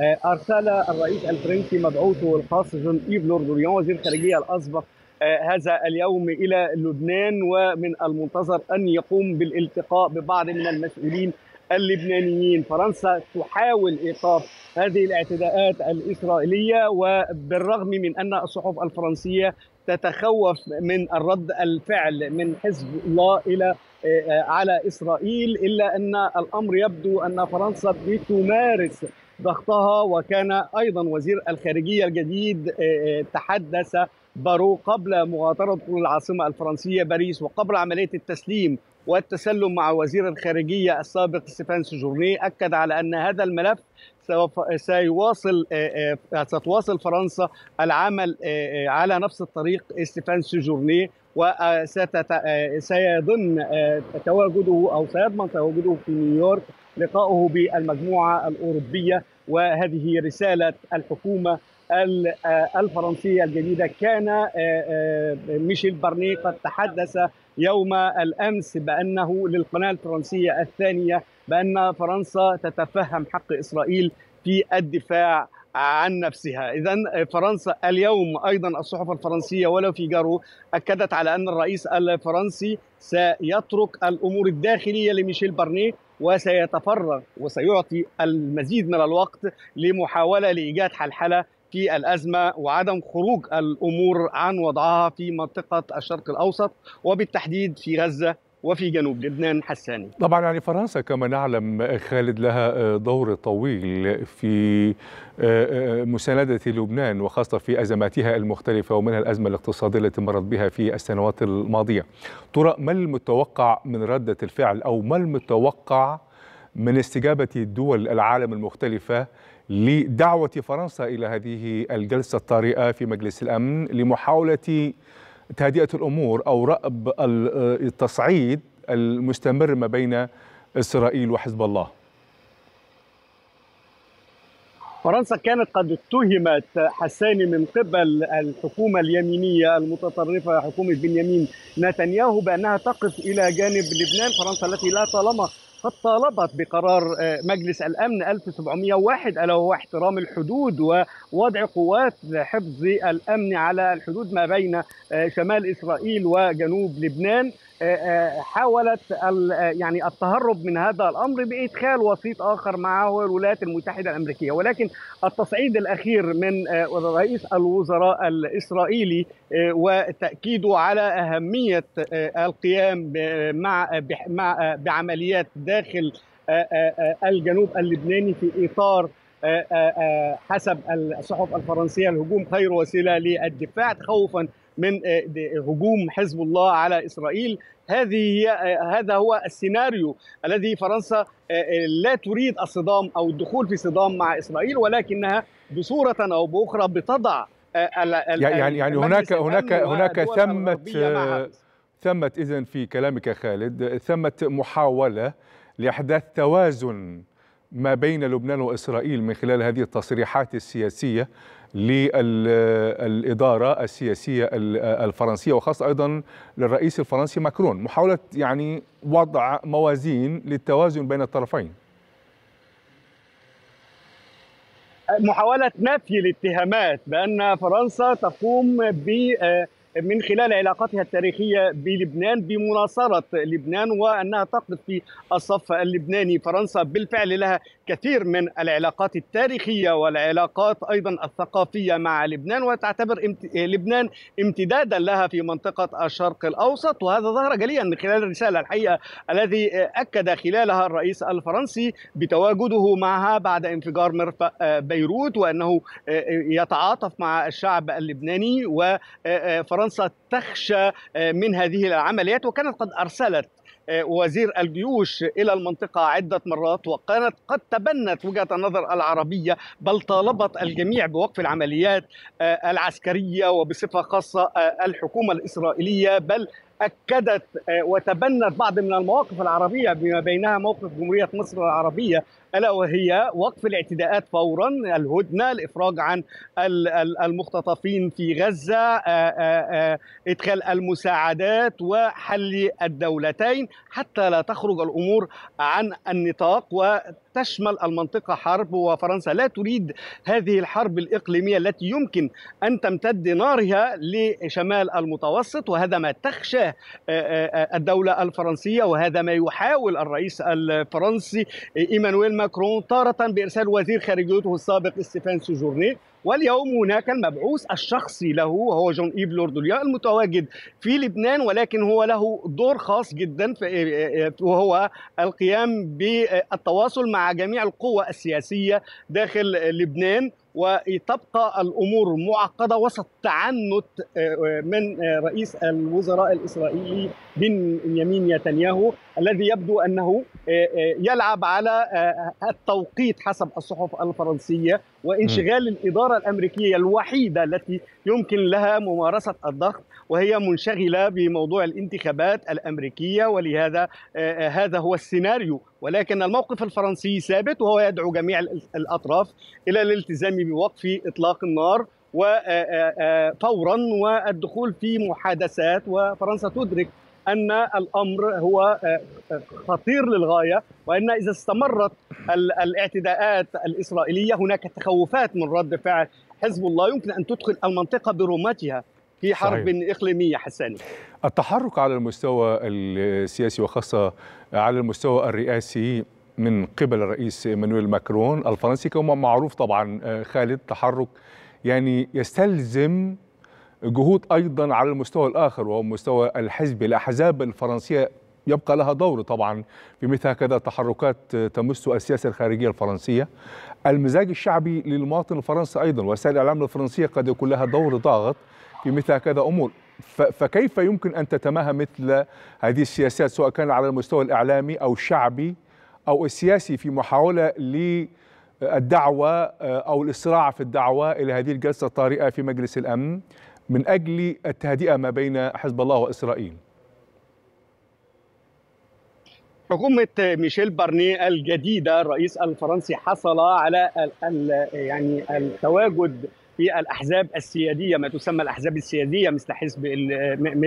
آه، ارسل الرئيس الفرنسي مبعوثه الخاص جون ايف لوردوريون وزير الخارجيه الاسبق آه، هذا اليوم الى لبنان ومن المنتظر ان يقوم بالالتقاء ببعض من المسؤولين اللبنانيين فرنسا تحاول ايقاف هذه الاعتداءات الاسرائيليه وبالرغم من ان الصحف الفرنسيه تتخوف من الرد الفعل من حزب الله الى آه، على اسرائيل الا ان الامر يبدو ان فرنسا بتمارس ضغطها وكان أيضا وزير الخارجية الجديد آه، آه، تحدث بارو قبل مغادرة العاصمة الفرنسية باريس وقبل عملية التسليم والتسلم مع وزير الخارجية السابق ستيفان سجورني أكد على أن هذا الملف سيواصل آه، ستواصل فرنسا العمل على نفس الطريق ستيفان سجورني وسيضم تواجده أو سيضمن تواجده في نيويورك لقائه بالمجموعة الأوروبية وهذه رساله الحكومه آه، الفرنسيه الجديده كان آه، آه، ميشيل بارني قد تحدث يوم الامس بانه للقناه الفرنسيه الثانيه بان فرنسا تتفهم حق اسرائيل في الدفاع عن نفسها إذا آه، فرنسا اليوم أيضا الصحف الفرنسية ولو في جارو أكدت على أن الرئيس الفرنسي سيترك الأمور الداخلية لميشيل بارني وسيتفرغ وسيعطي المزيد من الوقت لمحاولة لإيجاد حلحلة في الأزمة وعدم خروج الأمور عن وضعها في منطقة الشرق الأوسط وبالتحديد في غزة وفي جنوب لبنان حساني طبعا يعني فرنسا كما نعلم خالد لها آه، دور طويل في آه، آه، مساندة لبنان وخاصة في أزماتها المختلفة ومنها الأزمة الاقتصادية التي مرت بها في السنوات الماضية ترى ما المتوقع من ردة الفعل أو ما المتوقع من استجابة دول العالم المختلفة لدعوة فرنسا إلى هذه الجلسة الطارئة في مجلس الأمن لمحاولة تهدئة الأمور أو رأب آه، التصعيد المستمر ما بين إسرائيل وحزب الله فرنسا كانت قد اتهمت حساني من قبل الحكومة اليمينية المتطرفة حكومة بنيامين نتنياهو بأنها تقف إلى جانب لبنان فرنسا التي لا طالما قد طالبت بقرار آه، مجلس الامن 1701 الا وهو احترام الحدود ووضع قوات حفظ الامن على الحدود ما بين آه، شمال اسرائيل وجنوب لبنان آه، آه، حاولت آه، يعني التهرب من هذا الامر بادخال وسيط اخر معه الولايات المتحده الامريكيه ولكن التصعيد الاخير من رئيس الوزراء الاسرائيلي وتاكيده على اهميه القيام مع بعمليات داخل الجنوب اللبناني في اطار آه، آه، آه، حسب الصحف الفرنسيه الهجوم خير وسيله للدفاع خوفا من هجوم حزب الله على اسرائيل هذه هي هذا هو السيناريو الذي فرنسا لا تريد الصدام او الدخول في صدام مع اسرائيل ولكنها بصوره او باخرى بتضع يعني يعني هناك هناك هناك ثمه ثمه اذا في كلامك خالد ثمه محاوله لاحداث توازن ما بين لبنان وإسرائيل من خلال هذه التصريحات السياسية للإدارة السياسية الفرنسية وخاصة أيضا للرئيس الفرنسي ماكرون محاولة يعني وضع موازين للتوازن بين الطرفين محاولة نفي الاتهامات بأن فرنسا تقوم ب من خلال علاقتها التاريخيه بلبنان بمناصره لبنان وانها تقف في الصف اللبناني فرنسا بالفعل لها كثير من العلاقات التاريخيه والعلاقات ايضا الثقافيه مع لبنان وتعتبر امت... لبنان امتدادا لها في منطقه الشرق الاوسط وهذا ظهر جليا من خلال الرساله الحقيقه الذي اكد خلالها الرئيس الفرنسي بتواجده معها بعد انفجار مرفأ آه، بيروت وانه آه، يتعاطف مع الشعب اللبناني وفرنسا آه، تخشى من هذه العمليات وكانت قد ارسلت آه، وزير الجيوش الى المنطقه عده مرات وكانت قد تبنت وجهه النظر العربيه بل طالبت الجميع بوقف العمليات آه، العسكريه وبصفه خاصه آه، الحكومه الاسرائيليه بل اكدت وتبنت بعض من المواقف العربيه بما بينها موقف جمهوريه مصر العربيه الا وهي وقف الاعتداءات فورا الهدنه الافراج عن المختطفين في غزه آه، آه، آه، ادخال المساعدات وحل الدولتين حتى لا تخرج الامور عن النطاق و تشمل المنطقة حرب وفرنسا لا تريد هذه الحرب الإقليمية التي يمكن أن تمتد نارها لشمال المتوسط وهذا ما تخشاه آه، آه، آه، الدولة الفرنسية وهذا ما يحاول الرئيس الفرنسي إيمانويل ماكرون تارة بإرسال وزير خارجيته السابق ستيفان سوجورني واليوم هناك المبعوث الشخصي له وهو جون إيف لوردوليا المتواجد في لبنان ولكن هو له دور خاص جدا آه، آه، آه، وهو القيام بالتواصل مع جميع القوى السياسية داخل لبنان وتبقى الامور معقده وسط تعنت آه، آه، من آه، رئيس الوزراء الاسرائيلي بنيامين نتنياهو الذي يبدو انه يلعب على التوقيت حسب الصحف الفرنسيه وانشغال الاداره الامريكيه الوحيده التي يمكن لها ممارسه الضغط وهي منشغله بموضوع الانتخابات الامريكيه ولهذا آه، آه، هذا هو السيناريو ولكن الموقف الفرنسي ثابت وهو يدعو جميع الاطراف الى الالتزام بوقف اطلاق النار وفورا آه، والدخول في محادثات وفرنسا تدرك ان الامر هو خطير للغايه وان اذا استمرت الاعتداءات الاسرائيليه هناك تخوفات من رد فعل حزب الله يمكن ان تدخل المنطقه برمتها هي حرب صحيح. إقليمية حساني التحرك على المستوى السياسي وخاصة على المستوى الرئاسي من قبل الرئيس مانويل ماكرون الفرنسي كما معروف طبعا آه، خالد تحرك يعني يستلزم جهود ايضا على المستوى الاخر وهو مستوى الحزب الاحزاب الفرنسيه يبقى لها دور طبعا في مثل هكذا تحركات تمس السياسه الخارجيه الفرنسيه المزاج الشعبي للمواطن الفرنسي ايضا وسائل الاعلام الفرنسيه قد يكون لها دور ضاغط في مثل هكذا امور فكيف يمكن ان تتماهى مثل هذه السياسات سواء كان على المستوى الاعلامي او الشعبي او السياسي في محاوله للدعوه آه، او الاسراع في الدعوه الى هذه الجلسه الطارئه في مجلس الامن من اجل التهدئه ما بين حزب الله واسرائيل؟ حكومة ميشيل بارني الجديدة الرئيس الفرنسي حصل على يعني التواجد في الاحزاب السياديه ما تسمى الاحزاب السياديه مثل حزب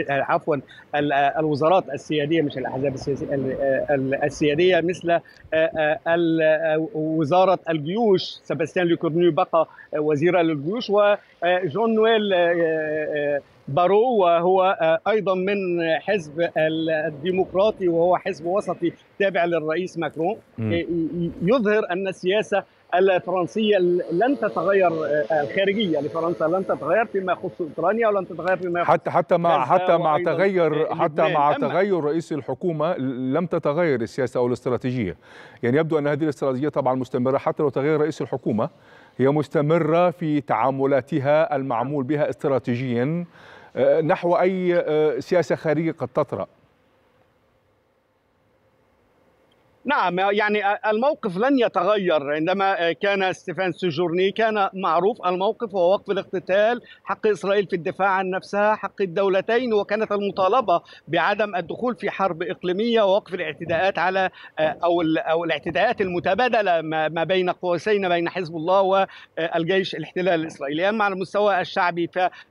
عفوا الوزارات السياديه مش الاحزاب السياديه مثل آه، آه، وزاره الجيوش سباستيان ليكورنيو بقى وزيرا للجيوش وجون آه، نويل بارو وهو ايضا من حزب الديمقراطي وهو حزب وسطي تابع للرئيس ماكرون يظهر ان السياسه الفرنسيه لن تتغير الخارجيه آه، لفرنسا لن تتغير فيما يخص اوكرانيا ولن تتغير فيما يخص حتى حتى مع حتى مع تغير آه، حتى مع تغير رئيس الحكومه لم تتغير السياسه او الاستراتيجيه يعني يبدو ان هذه الاستراتيجيه طبعا مستمره حتى لو تغير رئيس الحكومه هي مستمره في تعاملاتها المعمول بها استراتيجيا آه، نحو اي سياسه خارجيه قد تطرأ نعم يعني الموقف لن يتغير عندما آه، كان ستيفان سوجورني كان معروف الموقف هو وقف الاقتتال حق اسرائيل في الدفاع عن نفسها حق الدولتين وكانت المطالبه بعدم الدخول في حرب اقليميه ووقف الاعتداءات على آه، او او الاعتداءات المتبادله ما بين قوسين بين حزب الله والجيش آه، الاحتلال الاسرائيلي اما على المستوى الشعبي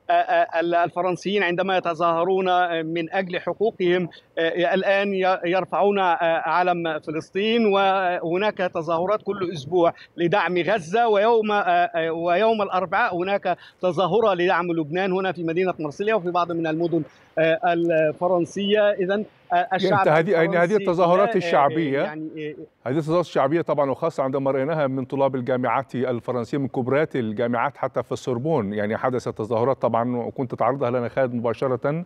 فالفرنسيين عندما يتظاهرون من اجل حقوقهم الان يرفعون علم فلسطين فلسطين وهناك تظاهرات كل اسبوع لدعم غزه ويوم آه، آه، ويوم الاربعاء هناك تظاهره لدعم لبنان هنا في مدينه مرسيليا وفي بعض من المدن آه، الفرنسيه اذا يعني الشعب هذه يعني هذه التظاهرات الشعبيه يعني هذه التظاهرات الشعبيه طبعا وخاصه عندما رايناها من طلاب الجامعات الفرنسيه من كبريات الجامعات حتى في السوربون يعني حدثت تظاهرات طبعا وكنت تعرضها لنا خالد مباشره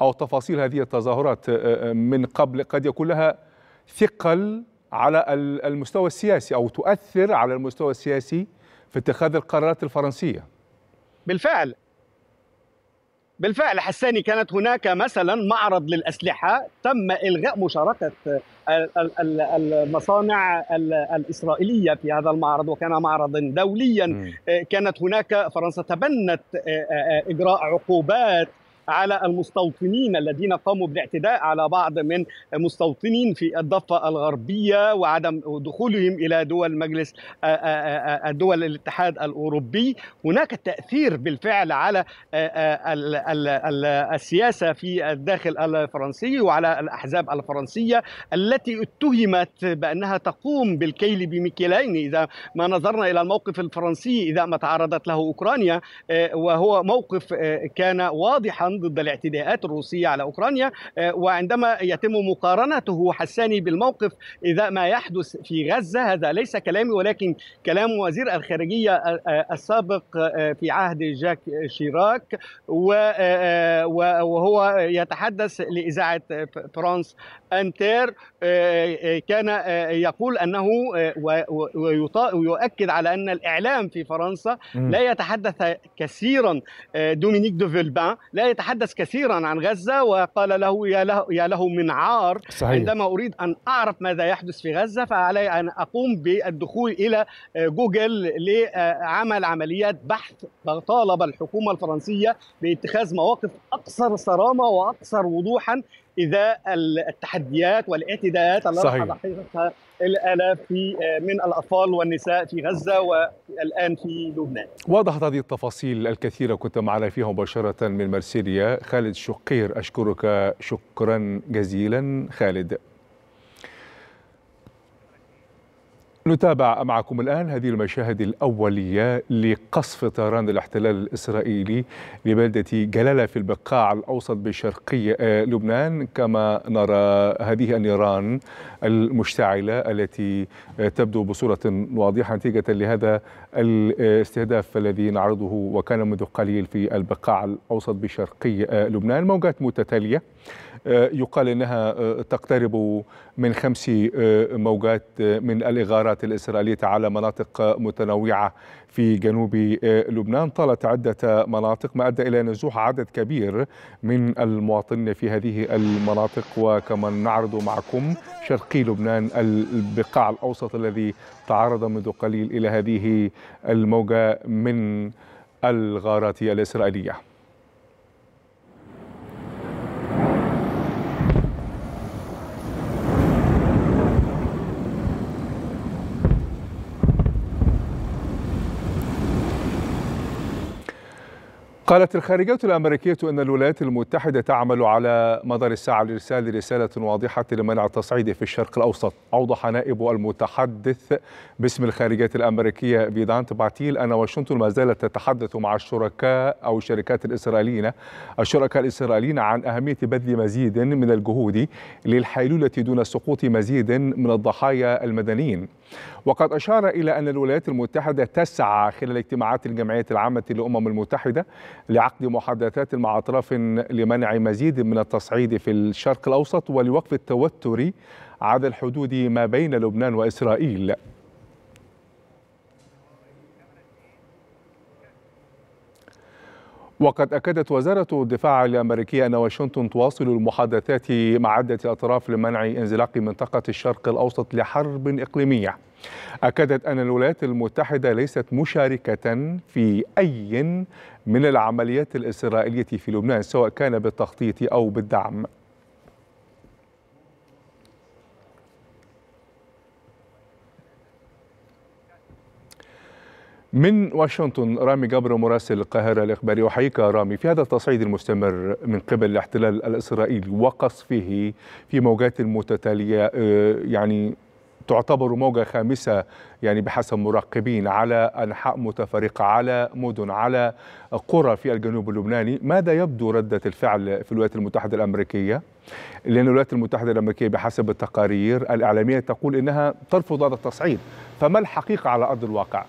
او تفاصيل هذه التظاهرات من قبل قد يكون لها ثقل على المستوى السياسي او تؤثر على المستوى السياسي في اتخاذ القرارات الفرنسيه. بالفعل بالفعل حساني كانت هناك مثلا معرض للاسلحه تم الغاء مشاركه المصانع الاسرائيليه في هذا المعرض وكان معرضا دوليا آه، كانت هناك فرنسا تبنت آه، آه، اجراء عقوبات على المستوطنين الذين قاموا بالاعتداء على بعض من مستوطنين في الضفة الغربية وعدم دخولهم إلى دول مجلس آه، آه، آه، دول الاتحاد الأوروبي هناك تأثير بالفعل على السياسة في الداخل الفرنسي وعلى الأحزاب الفرنسية التي اتهمت بأنها تقوم بالكيل بمكيالين إذا ما نظرنا إلى الموقف الفرنسي إذا ما تعرضت له أوكرانيا وهو موقف كان واضحا ضد الاعتداءات الروسية على أوكرانيا آه، وعندما يتم مقارنته حساني بالموقف إذا ما يحدث في غزة هذا ليس كلامي ولكن كلام وزير الخارجية آه، السابق آه، في عهد جاك شيراك وهو يتحدث لإذاعة فرانس أنتير كان يقول أنه ويؤكد على أن الإعلام في فرنسا لا يتحدث كثيرا دومينيك دوفيلبان لا يتحدث تحدث كثيرا عن غزة وقال له يا له, يا له من عار صحيح. عندما أريد أن أعرف ماذا يحدث في غزة فعلي أن أقوم بالدخول إلى آه، جوجل لعمل عمليات بحث طالب الحكومة الفرنسية باتخاذ مواقف أكثر صرامة وأكثر وضوحا إذا التحديات والاعتداءات التي لاحظتها الالاف في آه، من الاطفال والنساء في غزه والان في لبنان. وضحت هذه التفاصيل الكثيره كنت معنا فيها مباشره من مرسيليا، خالد شقير اشكرك شكرا جزيلا خالد. نتابع معكم الآن هذه المشاهد الأولية لقصف طيران الاحتلال الإسرائيلي لبلدة جلالة في البقاع الأوسط بشرقي آه، لبنان كما نرى هذه النيران المشتعلة التي آه، تبدو بصورة واضحة نتيجة لهذا الاستهداف الذي نعرضه وكان منذ قليل في البقاع الأوسط بشرقي آه، لبنان موجات متتالية آه، يقال انها آه، تقترب من خمس آه، موجات من الاغارات الاسرائيليه على مناطق متنوعه في جنوب لبنان طالت عده مناطق ما ادى الى نزوح عدد كبير من المواطنين في هذه المناطق وكما نعرض معكم شرقي لبنان البقاع الاوسط الذي تعرض منذ قليل الى هذه الموجه من الغارات الاسرائيليه قالت الخارجية الأمريكية أن الولايات المتحدة تعمل على مدار الساعة لإرسال رسالة واضحة لمنع التصعيد في الشرق الأوسط أوضح نائب المتحدث باسم الخارجية الأمريكية فيدانت باتيل أن واشنطن ما زالت تتحدث مع الشركاء أو الشركات الإسرائيليين الشركاء الإسرائيليين عن أهمية بذل مزيد من الجهود للحيلولة دون سقوط مزيد من الضحايا المدنيين وقد أشار إلى أن الولايات المتحدة تسعى خلال اجتماعات الجمعية العامة للأمم المتحدة لعقد محادثات مع أطراف لمنع مزيد من التصعيد في الشرق الأوسط ولوقف التوتر على الحدود ما بين لبنان وإسرائيل وقد أكدت وزارة الدفاع الأمريكية أن واشنطن تواصل المحادثات مع عدة أطراف لمنع انزلاق منطقة الشرق الأوسط لحرب إقليمية أكدت أن الولايات المتحدة ليست مشاركة في أي من العمليات الإسرائيلية في لبنان سواء كان بالتخطيط أو بالدعم من واشنطن رامي جابر مراسل القاهرة الإخباري وحيك رامي في هذا التصعيد المستمر من قبل الاحتلال الإسرائيلي وقصفه في موجات متتالية آه، يعني تعتبر موجة خامسة يعني بحسب مراقبين على أنحاء متفرقة على مدن على قرى في الجنوب اللبناني ماذا يبدو ردة الفعل في الولايات المتحدة الأمريكية؟ لأن الولايات المتحدة الأمريكية بحسب التقارير الإعلامية تقول إنها ترفض هذا التصعيد فما الحقيقة على أرض الواقع؟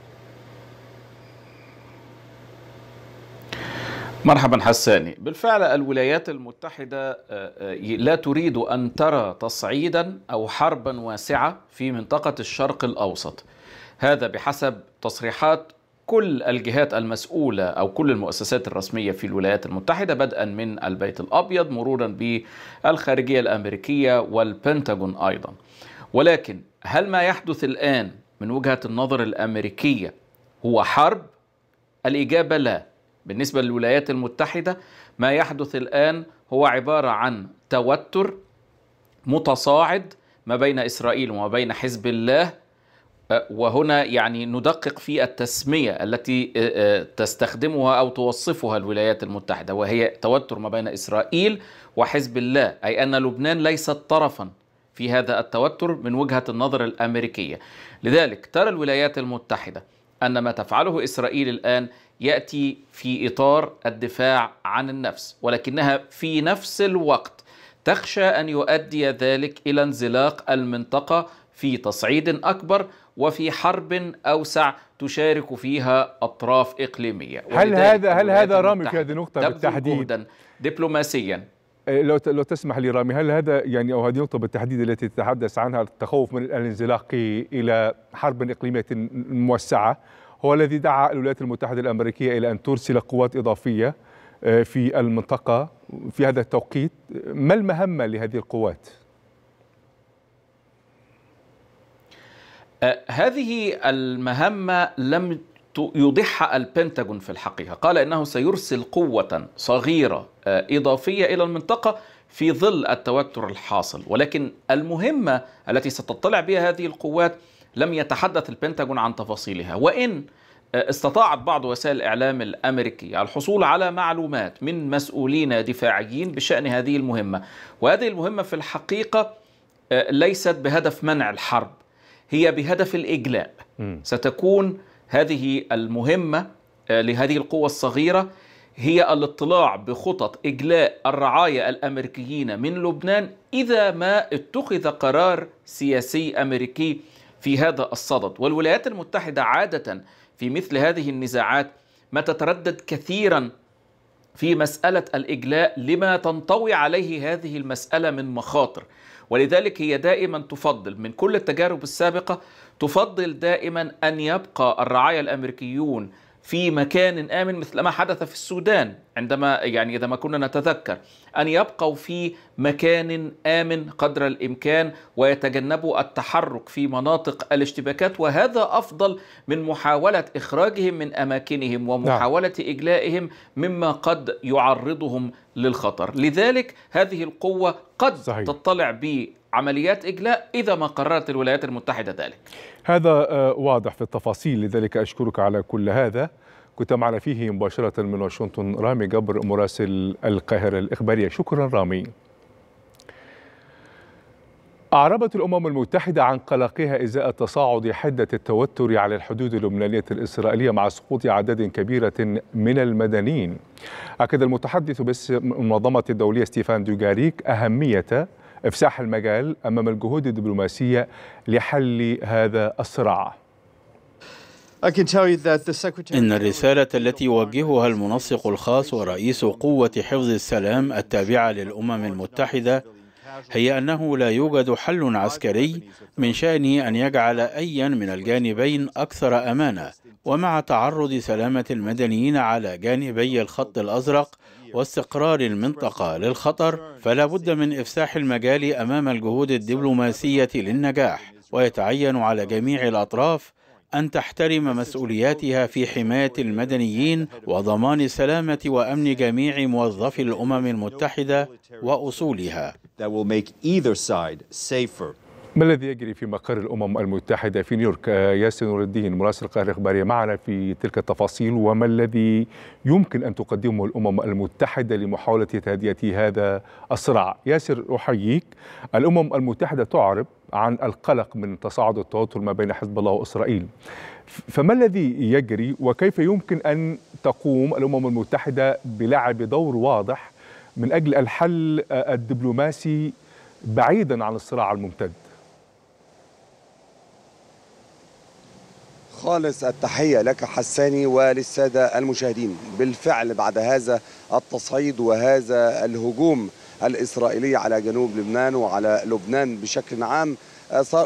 مرحبا حساني بالفعل الولايات المتحدة آه، آه، لا تريد أن ترى تصعيدا أو حربا واسعة في منطقة الشرق الأوسط هذا بحسب تصريحات كل الجهات المسؤولة أو كل المؤسسات الرسمية في الولايات المتحدة بدءا من البيت الأبيض مرورا بالخارجية الأمريكية والبنتاجون أيضا ولكن هل ما يحدث الآن من وجهة النظر الأمريكية هو حرب؟ الإجابة لا بالنسبة للولايات المتحدة ما يحدث الآن هو عبارة عن توتر متصاعد ما بين إسرائيل وما بين حزب الله أه، وهنا يعني ندقق في التسمية التي أه، أه، تستخدمها أو توصفها الولايات المتحدة وهي توتر ما بين إسرائيل وحزب الله أي أن لبنان ليست طرفا في هذا التوتر من وجهة النظر الأمريكية لذلك ترى الولايات المتحدة أن ما تفعله إسرائيل الآن يأتي في إطار الدفاع عن النفس ولكنها في نفس الوقت تخشى أن يؤدي ذلك إلى انزلاق المنطقة في تصعيد أكبر وفي حرب أوسع تشارك فيها أطراف إقليمية هل هذا هل هذا رامي في هذه النقطة بالتحديد؟ جهدا دبلوماسيا إيه، لو لو تسمح لي رامي هل هذا يعني او هذه النقطه بالتحديد التي تتحدث عنها التخوف من الانزلاق الى حرب اقليميه موسعه هو الذي دعا الولايات المتحده الامريكيه الى ان ترسل قوات اضافيه إيه، في المنطقه في هذا التوقيت ما المهمه لهذه القوات؟ أه، هذه المهمه لم يوضحها البنتاغون في الحقيقه قال انه سيرسل قوه صغيره آه، إضافية إلى المنطقة في ظل التوتر الحاصل ولكن المهمة التي ستطلع بها هذه القوات لم يتحدث البنتاجون عن تفاصيلها وإن آه، استطاعت بعض وسائل الإعلام الأمريكي الحصول على معلومات من مسؤولين دفاعيين بشأن هذه المهمة وهذه المهمة في الحقيقة آه، ليست بهدف منع الحرب هي بهدف الإجلاء م. ستكون هذه المهمة لهذه القوة الصغيرة هي الاطلاع بخطط اجلاء الرعايا الامريكيين من لبنان اذا ما اتخذ قرار سياسي امريكي في هذا الصدد والولايات المتحده عاده في مثل هذه النزاعات ما تتردد كثيرا في مساله الاجلاء لما تنطوي عليه هذه المساله من مخاطر ولذلك هي دائما تفضل من كل التجارب السابقه تفضل دائما ان يبقى الرعايا الامريكيون في مكان آمن مثل ما حدث في السودان عندما يعني إذا ما كنا نتذكر أن يبقوا في مكان آمن قدر الإمكان ويتجنبوا التحرك في مناطق الاشتباكات وهذا أفضل من محاولة إخراجهم من أماكنهم نعم. ومحاولة إجلائهم مما قد يعرضهم للخطر لذلك هذه القوة قد صحيح. تطلع عمليات إجلاء إذا ما قررت الولايات المتحدة ذلك هذا آه، واضح في التفاصيل لذلك أشكرك على كل هذا كنت معنا فيه مباشرة من واشنطن رامي جبر مراسل القاهرة الإخبارية شكرا رامي أعربت الأمم المتحدة عن قلقها إزاء تصاعد حدة التوتر على الحدود اللبنانية الإسرائيلية مع سقوط أعداد كبيرة من المدنيين أكد المتحدث باسم المنظمة الدولية ستيفان دوغاريك أهمية إفساح المجال أمام الجهود الدبلوماسية لحل هذا الصراع إن الرسالة التي يوجهها المنسق الخاص ورئيس قوة حفظ السلام التابعة للأمم المتحدة هي أنه لا يوجد حل عسكري من شأنه أن يجعل أيا من الجانبين أكثر أمانة ومع تعرض سلامة المدنيين على جانبي الخط الأزرق واستقرار المنطقة للخطر فلا بد من إفساح المجال أمام الجهود الدبلوماسية للنجاح ويتعين على جميع الأطراف أن تحترم مسؤولياتها في حماية المدنيين وضمان سلامة وأمن جميع موظفي الأمم المتحدة وأصولها. ما الذي يجري في مقر الأمم المتحدة في نيويورك آه، ياسر نور الدين مراسل القاهرة الإخبارية معنا في تلك التفاصيل وما الذي يمكن أن تقدمه الأمم المتحدة لمحاولة تهدئة هذا الصراع ياسر أحييك الأمم المتحدة تعرب عن القلق من تصاعد التوتر ما بين حزب الله وإسرائيل فما الذي يجري وكيف يمكن أن تقوم الأمم المتحدة بلعب دور واضح من أجل الحل آه، الدبلوماسي بعيدا عن الصراع الممتد خالص التحية لك حساني وللسادة المشاهدين بالفعل بعد هذا التصعيد وهذا الهجوم الإسرائيلي على جنوب لبنان وعلى لبنان بشكل عام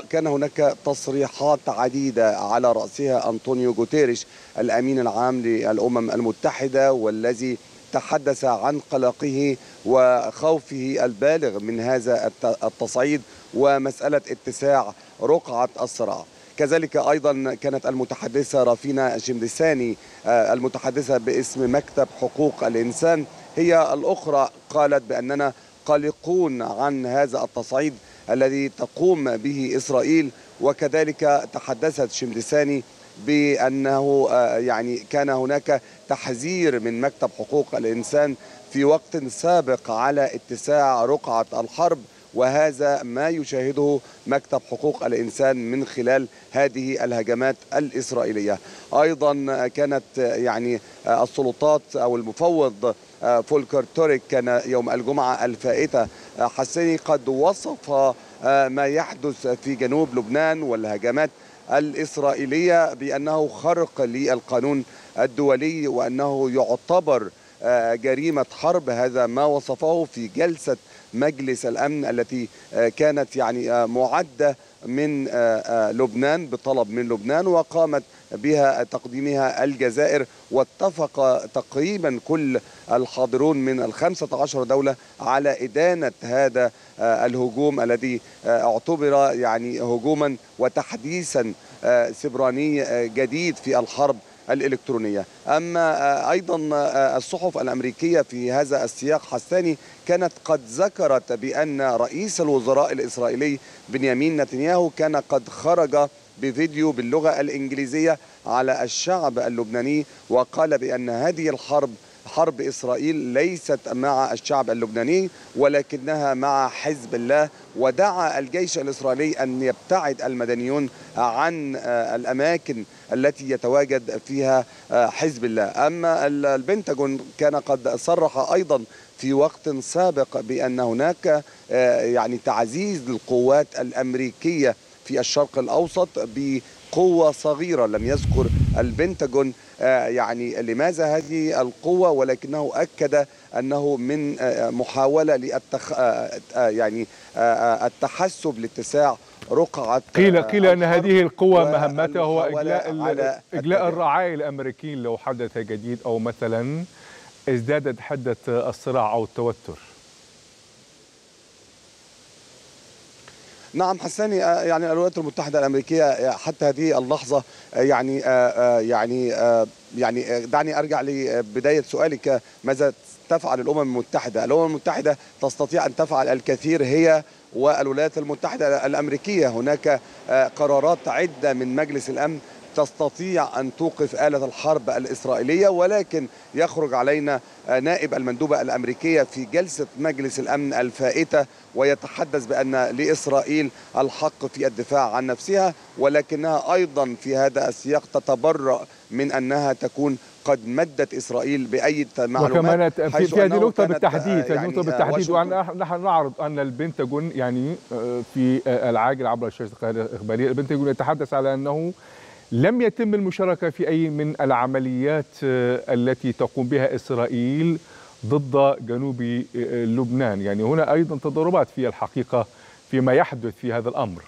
كان هناك تصريحات عديدة على رأسها أنطونيو جوتيريش الأمين العام للأمم المتحدة والذي تحدث عن قلقه وخوفه البالغ من هذا التصعيد ومسألة اتساع رقعة الصراع كذلك أيضا كانت المتحدثة رافينا جمدساني آه، المتحدثة باسم مكتب حقوق الإنسان هي الأخرى قالت بأننا قلقون عن هذا التصعيد الذي تقوم به إسرائيل وكذلك تحدثت شمدساني بأنه آه، يعني كان هناك تحذير من مكتب حقوق الإنسان في وقت سابق على اتساع رقعة الحرب وهذا ما يشاهده مكتب حقوق الإنسان من خلال هذه الهجمات الإسرائيلية أيضا كانت يعني السلطات أو المفوض فولكر توريك كان يوم الجمعة الفائتة حسني قد وصف ما يحدث في جنوب لبنان والهجمات الإسرائيلية بأنه خرق للقانون الدولي وأنه يعتبر جريمة حرب هذا ما وصفه في جلسة مجلس الأمن التي آه، كانت يعني آه، معدة من آه، لبنان بطلب من لبنان وقامت بها تقديمها الجزائر واتفق تقريبا كل الحاضرون من الخمسة عشر دولة على إدانة هذا الهجوم الذي اعتبر يعني هجوما وتحديثا سبراني جديد في الحرب الإلكترونية أما آه، أيضا آه، آه، الصحف الأمريكية في هذا السياق حساني كانت قد ذكرت بأن رئيس الوزراء الإسرائيلي بنيامين نتنياهو كان قد خرج بفيديو باللغة الإنجليزية على الشعب اللبناني وقال بأن هذه الحرب حرب إسرائيل ليست مع الشعب اللبناني ولكنها مع حزب الله ودعا الجيش الإسرائيلي أن يبتعد المدنيون عن آه، الأماكن التي يتواجد فيها آه، حزب الله أما البنتاجون كان قد صرح أيضا في وقت سابق بأن هناك آه، يعني تعزيز للقوات الأمريكية في الشرق الأوسط بقوة صغيرة لم يذكر البنتاجون آه، يعني لماذا هذه القوة ولكنه أكد أنه من آه، محاولة للتخ... آه، يعني التحسب لاتساع رقعة قيل قيل أن هذه القوة مهمتها هو إجلاء, إجلاء الرعايا الأمريكيين لو حدث جديد أو مثلا ازدادت حدة الصراع أو التوتر نعم حساني آه، يعني الولايات المتحده الامريكيه آه، حتى هذه اللحظه آه، يعني يعني يعني دعني ارجع لبدايه سؤالك ماذا تفعل الامم المتحده، الامم المتحده تستطيع ان تفعل الكثير هي والولايات المتحده الامريكيه، هناك آه، قرارات عده من مجلس الامن تستطيع أن توقف آلة الحرب الإسرائيلية ولكن يخرج علينا آه، نائب المندوبة الأمريكية في جلسة مجلس الأمن الفائتة ويتحدث بأن لإسرائيل الحق في الدفاع عن نفسها ولكنها أيضا في هذا السياق تتبرأ من أنها تكون قد مدت إسرائيل بأي معلومات في هذه النقطة بالتحديد يعني النقطة بالتحديد نحن نعرض أن البنتاجون يعني آه، في آه، العاجل عبر الشاشة الإخبارية البنتاجون يتحدث على أنه لم يتم المشاركة في أي من العمليات آه، التي تقوم بها إسرائيل ضد جنوب لبنان يعني هنا أيضا تضاربات في الحقيقة فيما يحدث في هذا الأمر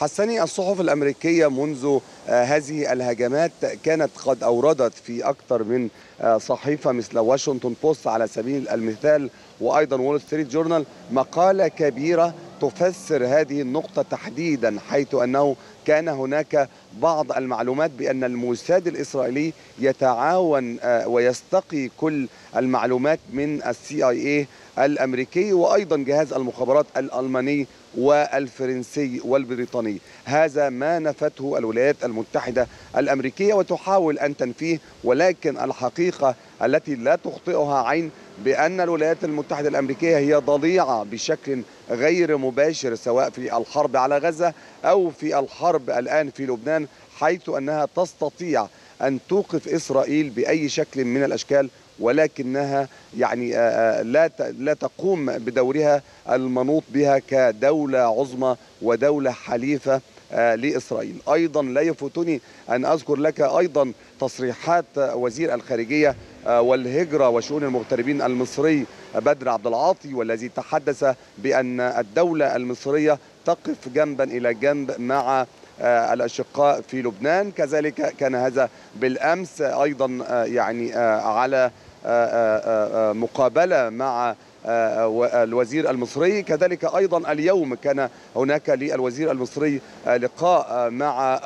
حسني الصحف الأمريكية منذ آه، هذه الهجمات كانت قد أوردت في أكثر من آه، صحيفة مثل واشنطن بوست على سبيل المثال وأيضا وول ستريت جورنال مقالة كبيرة تفسر هذه النقطة تحديدا حيث أنه كان هناك بعض المعلومات بأن الموساد الإسرائيلي يتعاون آه، ويستقي كل المعلومات من السي آي إيه الأمريكي وأيضا جهاز المخابرات الألماني والفرنسي والبريطاني هذا ما نفته الولايات المتحدة الأمريكية وتحاول أن تنفيه ولكن الحقيقة التي لا تخطئها عين بأن الولايات المتحدة الأمريكية هي ضليعة بشكل غير مباشر سواء في الحرب على غزة أو في الحرب الآن في لبنان حيث أنها تستطيع أن توقف إسرائيل بأي شكل من الأشكال ولكنها يعني آه، آه، لا لا تقوم بدورها المنوط بها كدوله عظمى ودوله حليفه آه، لاسرائيل، ايضا لا يفوتني ان اذكر لك ايضا تصريحات وزير الخارجيه والهجره وشؤون المغتربين المصري بدر عبد العاطي والذي تحدث بان الدوله المصريه تقف جنبا الى جنب مع الاشقاء في لبنان كذلك كان هذا بالامس ايضا يعني على آه، آه، آه، مقابله مع الوزير المصري كذلك ايضا اليوم كان هناك للوزير المصري لقاء مع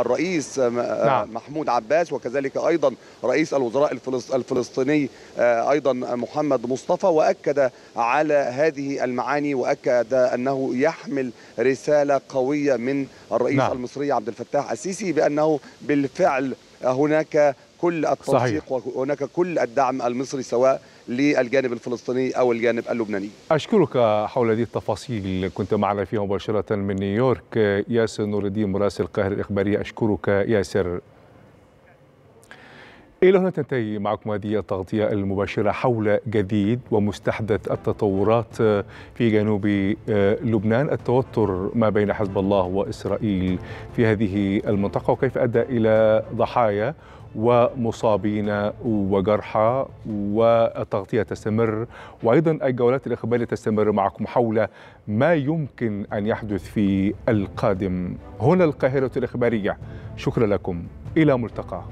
الرئيس نعم. محمود عباس وكذلك ايضا رئيس الوزراء الفلسطيني ايضا محمد مصطفى واكد على هذه المعاني واكد انه يحمل رساله قويه من الرئيس نعم. المصري عبد الفتاح السيسي بانه بالفعل هناك كل التنسيق وهناك كل الدعم المصري سواء للجانب الفلسطيني أو الجانب اللبناني أشكرك حول هذه التفاصيل كنت معنا فيها مباشرة من نيويورك ياسر نور الدين مراسل القاهرة الإخبارية أشكرك ياسر إلى هنا تنتهي معكم هذه التغطية المباشرة حول جديد ومستحدث التطورات في جنوب آه، لبنان التوتر ما بين حزب الله وإسرائيل في هذه المنطقة وكيف أدى إلى ضحايا ومصابين وجرحى والتغطية تستمر وأيضا الجولات الإخبارية تستمر معكم حول ما يمكن أن يحدث في القادم هنا القاهرة الإخبارية شكرا لكم إلى ملتقى